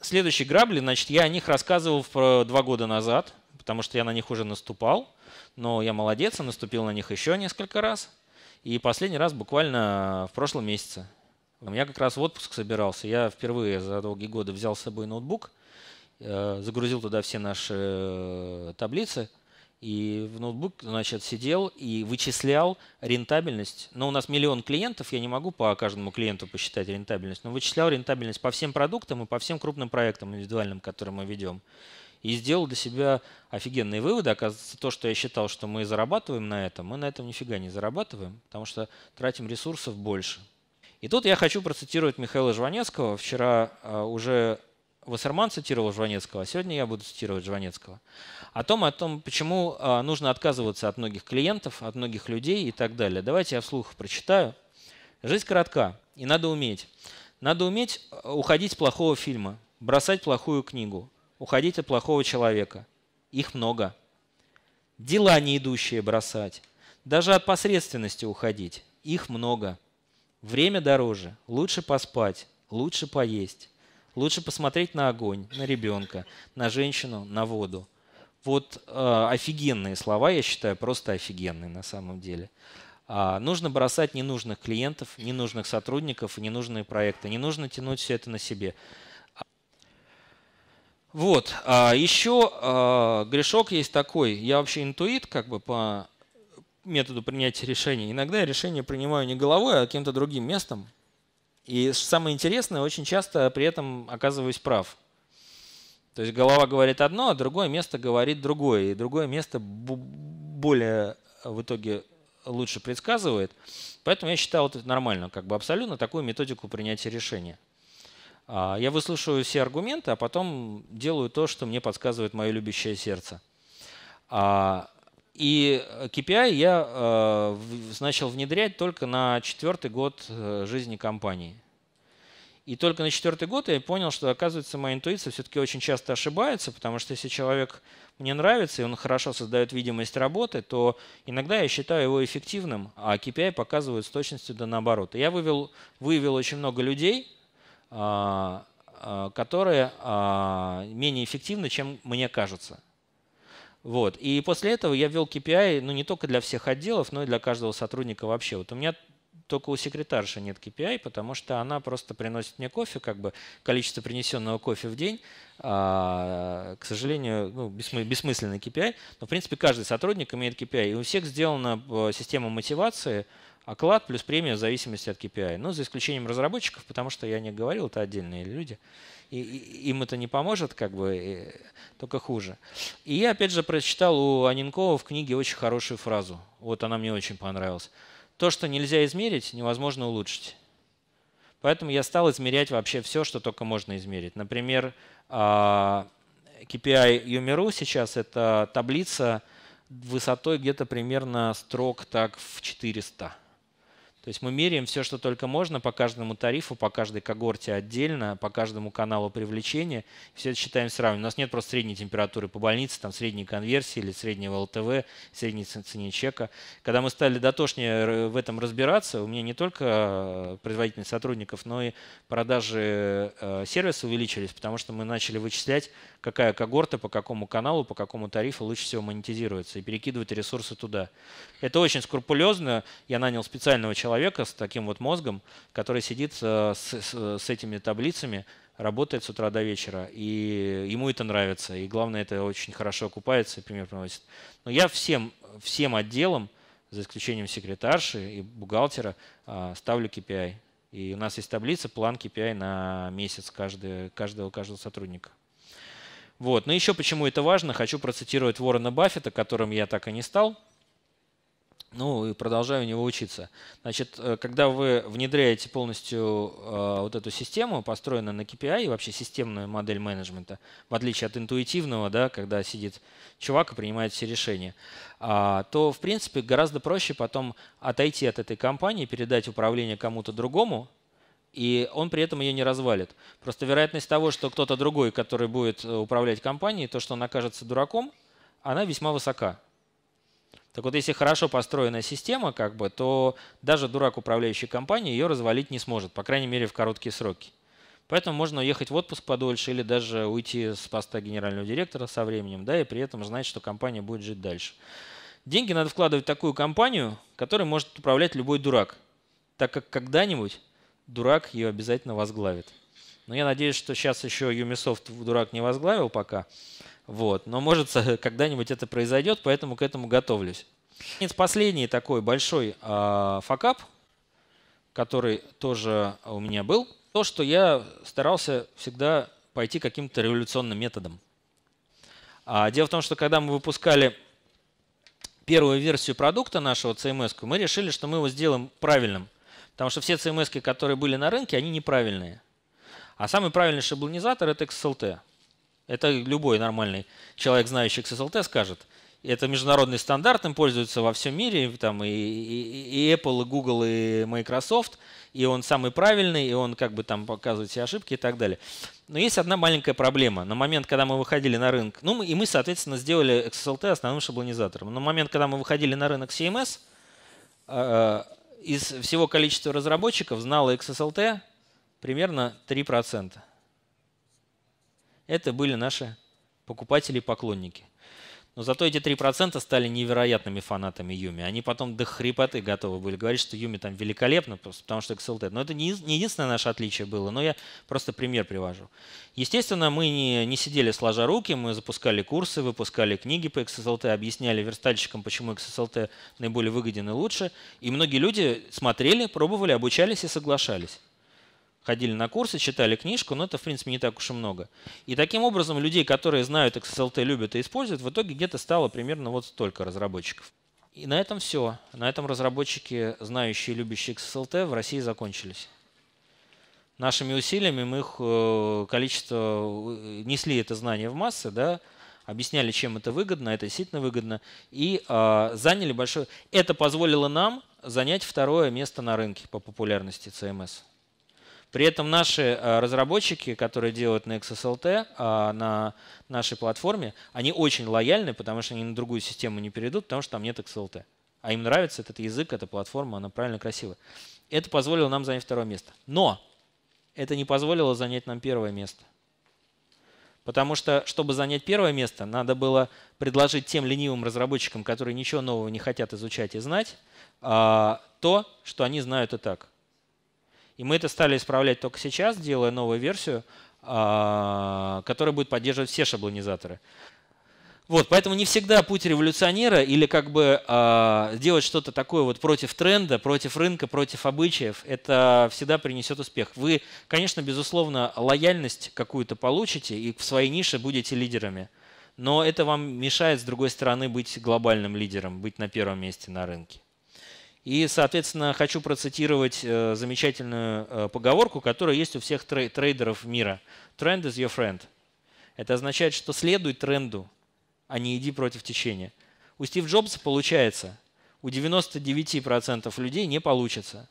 следующие грабли, значит, я о них рассказывал э, два года назад, потому что я на них уже наступал, но я молодец, я наступил на них еще несколько раз. И последний раз буквально в прошлом месяце. Я как раз в отпуск собирался. Я впервые за долгие годы взял с собой ноутбук, э, загрузил туда все наши э, таблицы – и в ноутбук, значит, сидел и вычислял рентабельность. Но у нас миллион клиентов, я не могу по каждому клиенту посчитать рентабельность, но вычислял рентабельность по всем продуктам и по всем крупным проектам индивидуальным, которые мы ведем. И сделал для себя офигенные выводы. Оказывается, то, что я считал, что мы зарабатываем на этом, мы на этом нифига не зарабатываем, потому что тратим ресурсов больше. И тут я хочу процитировать Михаила Жванецкого. Вчера а, уже Вассерман цитировал Жванецкого, а сегодня я буду цитировать Жванецкого. О том, о том, почему а, нужно отказываться от многих клиентов, от многих людей и так далее. Давайте я вслух прочитаю. Жизнь коротка, и надо уметь. Надо уметь э, уходить с плохого фильма, бросать плохую книгу, уходить от плохого человека. Их много. Дела не идущие бросать. Даже от посредственности уходить. Их много. Время дороже. Лучше поспать. Лучше поесть. Лучше посмотреть на огонь, на ребенка, на женщину, на воду. Вот э, офигенные слова, я считаю, просто офигенные на самом деле. А, нужно бросать ненужных клиентов, ненужных сотрудников, ненужные проекты. Не нужно тянуть все это на себе. Вот. А еще а, грешок есть такой. Я вообще интуит, как бы по методу принятия решений. Иногда я решение принимаю не головой, а каким-то другим местом. И самое интересное, очень часто при этом оказываюсь прав. То есть голова говорит одно, а другое место говорит другое. И другое место более э, в итоге лучше предсказывает. Поэтому я считал это нормально, как бы абсолютно такую методику принятия решения. А, я выслушиваю все аргументы, а потом делаю то, что мне подсказывает мое любящее сердце. А, и KPI э, я э, начал внедрять только на четвертый год э, жизни компании. И только на четвертый год я понял, что, оказывается, моя интуиция все-таки очень часто ошибается, потому что если человек мне нравится, и он хорошо создает видимость работы, то иногда я считаю его эффективным, а KPI показывают с точностью до наоборот. И я вывел, выявил очень много людей, а, а, которые а, менее эффективны, чем мне кажется. Вот. И после этого я ввел KPI, ну, не только для всех отделов, но и для каждого сотрудника вообще. Вот у меня только у секретарши нет KPI, потому что она просто приносит мне кофе, как бы количество принесенного кофе в день, а, к сожалению, ну, бессмысленный KPI, но в принципе каждый сотрудник имеет KPI, и у всех сделана э, система мотивации, оклад плюс премия в зависимости от KPI. А. Ну, за исключением разработчиков, потому что я не говорил, это отдельные люди. И, и, им это не поможет, как бы, и, только хуже. И я, опять же, прочитал у Анинкова в книге очень хорошую фразу. Вот она мне очень понравилась. То, что нельзя измерить, невозможно улучшить. Поэтому я стал измерять вообще все, что только можно измерить. Например, KPI а, а Юмиру сейчас – это таблица высотой где-то примерно строк так в 400. То есть мы меряем все, что только можно по каждому тарифу, по каждой когорте отдельно, по каждому каналу привлечения. Все это считаем сравниваем. У нас нет просто средней температуры по больнице, там средней конверсии или среднего ЛТВ, средней цене чека. Когда мы стали дотошнее э, в этом разбираться, у меня не только э, производительность сотрудников, но и продажи э, сервиса увеличились, потому что мы начали вычислять, какая когорта, по какому каналу, по какому тарифу лучше всего монетизируется, и перекидывать ресурсы туда. Это очень скрупулезно. Я нанял специального человека с таким вот мозгом, который сидит э, с, с, с этими таблицами, работает с утра до вечера, и ему это нравится, и главное, это очень хорошо окупается, и пример приносит. Но я всем, всем отделам, за исключением секретарши и бухгалтера, э, ставлю KPI. И у нас есть таблица, план KPI на месяц каждый, каждого, каждого сотрудника. Вот. Но еще почему это важно, хочу процитировать Ворона Баффета, которым я так и не стал. Ну и продолжаю у него учиться. Значит, э, когда вы внедряете полностью э, вот эту систему, построенную на KPI, и вообще системную модель менеджмента, в отличие от интуитивного, да, когда сидит чувак и принимает все решения, э, то, в принципе, гораздо проще потом отойти от этой компании, передать управление кому-то другому, и он при этом ее не развалит. Просто вероятность того, что кто-то другой, который будет э, управлять компанией, то, что он окажется дураком, она весьма высока. Так вот, если хорошо построенная система, как бы, то даже дурак управляющий компанией, ее развалить не сможет, по крайней мере, в короткие сроки. Поэтому можно уехать в отпуск подольше или даже уйти с поста генерального директора со временем, да, и при этом знать, что компания будет жить дальше. Деньги надо вкладывать в такую компанию, которой может управлять любой дурак, так как когда-нибудь дурак ее обязательно возглавит. Но я надеюсь, что сейчас еще Юмисофт дурак не возглавил пока. Вот. Но может когда-нибудь это произойдет, поэтому к этому готовлюсь. Последний такой большой э, факап, который тоже у меня был, то, что я старался всегда пойти каким-то революционным методом. А дело в том, что когда мы выпускали первую версию продукта нашего CMS, эм мы решили, что мы его сделаем правильным – Потому что все CMS, которые были на рынке, они неправильные. А самый правильный шаблонизатор – это XSLT. Это любой нормальный человек, знающий XSLT, скажет. Это международный стандарт, им пользуются во всем мире, там и, и, и Apple, и Google, и Microsoft, и он самый правильный, и он как бы там показывает все ошибки и так далее. Но есть одна маленькая проблема. На момент, когда мы выходили на рынок, ну и мы, соответственно, сделали XSLT основным шаблонизатором. На момент, когда мы выходили на рынок CMS, из всего количества разработчиков знало XSLT примерно 3%. Это были наши покупатели и поклонники. Но зато эти 3% стали невероятными фанатами Юми. Они потом до хрипоты готовы были говорить, что Юми там великолепно, потому что XLT. Но это не, не единственное наше отличие было, но я просто пример привожу. Естественно, мы не, не сидели сложа руки, мы запускали курсы, выпускали книги по XSLT, объясняли верстальщикам, почему XSLT наиболее выгоден и лучше. И многие люди смотрели, пробовали, обучались и соглашались ходили на курсы, читали книжку, но это, в принципе, не так уж и много. И таким образом людей, которые знают XSLT, любят и используют, в итоге где-то стало примерно вот столько разработчиков. И на этом все. На этом разработчики, знающие и любящие XSLT, в России закончились. Нашими усилиями мы их э, количество э, несли это знание в массы, да, объясняли, чем это выгодно, это действительно выгодно, и э, заняли большое. Это позволило нам занять второе место на рынке по популярности CMS. При этом наши э, разработчики, которые делают на XSLT, э, на нашей платформе, они очень лояльны, потому что они на другую систему не перейдут, потому что там нет XSLT, А им нравится этот язык, эта платформа, она правильно красивая. Это позволило нам занять второе место. Но это не позволило занять нам первое место. Потому что, чтобы занять первое место, надо было предложить тем ленивым разработчикам, которые ничего нового не хотят изучать и знать, э, то, что они знают и так. И мы это стали исправлять только сейчас, делая новую версию, а, которая будет поддерживать все шаблонизаторы. Вот, поэтому не всегда путь революционера или как бы э, делать что-то такое вот против тренда, против рынка, против обычаев, это всегда принесет успех. Вы, конечно, безусловно, лояльность какую-то получите и в своей нише будете лидерами, но это вам мешает, с другой стороны, быть глобальным лидером, быть на первом месте на рынке. И, соответственно, хочу процитировать э, замечательную э, поговорку, которая есть у всех трейдеров мира. Trend is your friend. Это означает, что следуй тренду, а не иди против течения. У Стив Джобса получается, у 99% людей не получится.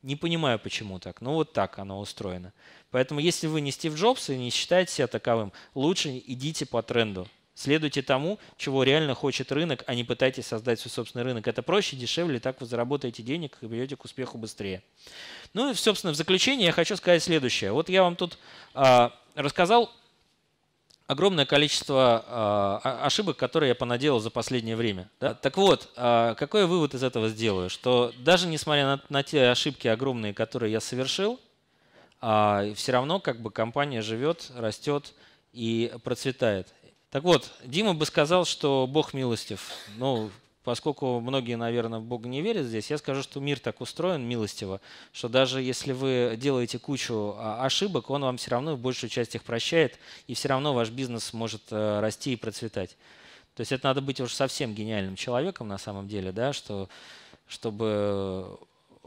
Не понимаю, почему так. Но ну, вот так оно устроено. Поэтому, если вы не Стив Джобс и не считаете себя таковым, лучше идите по тренду. Следуйте тому, чего реально хочет рынок, а не пытайтесь создать свой собственный рынок. Это проще, дешевле, так вы заработаете денег и придете к успеху быстрее. Ну и, собственно, в заключение я хочу сказать следующее. Вот я вам тут э, рассказал огромное количество э, ошибок, которые я понаделал за последнее время. Да? Так вот, э, какой вывод из этого сделаю? Что даже несмотря на, на те ошибки огромные, которые я совершил, э, все равно как бы компания живет, растет и процветает. Так вот, Дима бы сказал, что Бог милостив. Ну, поскольку многие, наверное, в Бога не верят здесь, я скажу, что мир так устроен милостиво, что даже если вы делаете кучу а, ошибок, он вам все равно большую часть их прощает, и все равно ваш бизнес может э, расти и процветать. То есть это надо быть уже совсем гениальным человеком на самом деле, да, что, чтобы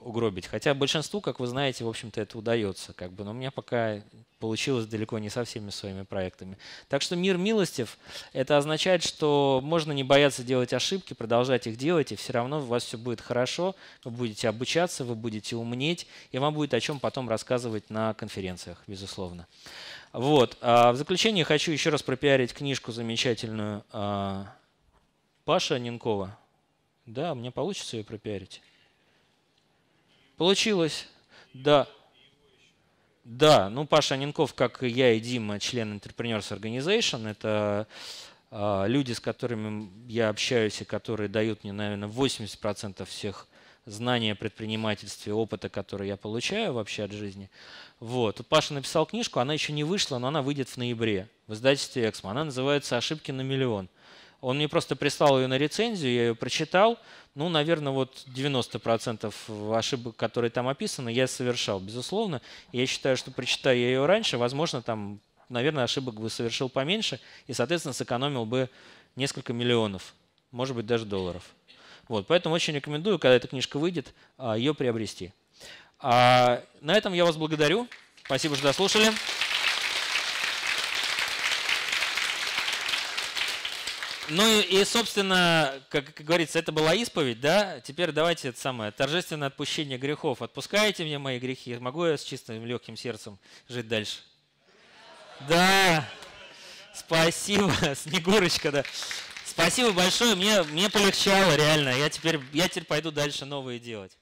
угробить. Хотя большинству, как вы знаете, в общем-то это удается. Как бы, но у меня пока получилось далеко не со всеми своими проектами. Так что мир милостив, это означает, что можно не бояться делать ошибки, продолжать их делать, и все равно у вас все будет хорошо, вы будете обучаться, вы будете умнеть, и вам будет о чем потом рассказывать на конференциях, безусловно. Вот. А в заключение хочу еще раз пропиарить книжку замечательную а, Паша Нинкова. Да, мне получится ее пропиарить. Получилось. Да. Да, ну Паша Анинков, как и я и Дима, член Entrepreneurs Organization, это э, люди, с которыми я общаюсь и которые дают мне, наверное, 80% всех знаний о предпринимательстве, опыта, который я получаю вообще от жизни. Вот. Паша написал книжку, она еще не вышла, но она выйдет в ноябре в издательстве «Эксмо». Она называется «Ошибки на миллион». Он мне просто прислал ее на рецензию, я ее прочитал. Ну, наверное, вот 90% ошибок, которые там описаны, я совершал, безусловно. Я считаю, что прочитая я ее раньше, возможно, там, наверное, ошибок бы совершил поменьше и, соответственно, сэкономил бы несколько миллионов, может быть, даже долларов. Вот, поэтому очень рекомендую, когда эта книжка выйдет, а, ее приобрести. А на этом я вас благодарю. Спасибо, что дослушали. Ну и, собственно, как, как говорится, это была исповедь, да? Теперь давайте это самое, торжественное отпущение грехов. Отпускаете мне мои грехи? Могу я с чистым легким сердцем жить дальше? Да, спасибо, Снегурочка, да. Спасибо большое, мне, мне полегчало реально. Я теперь, я теперь пойду дальше новые делать.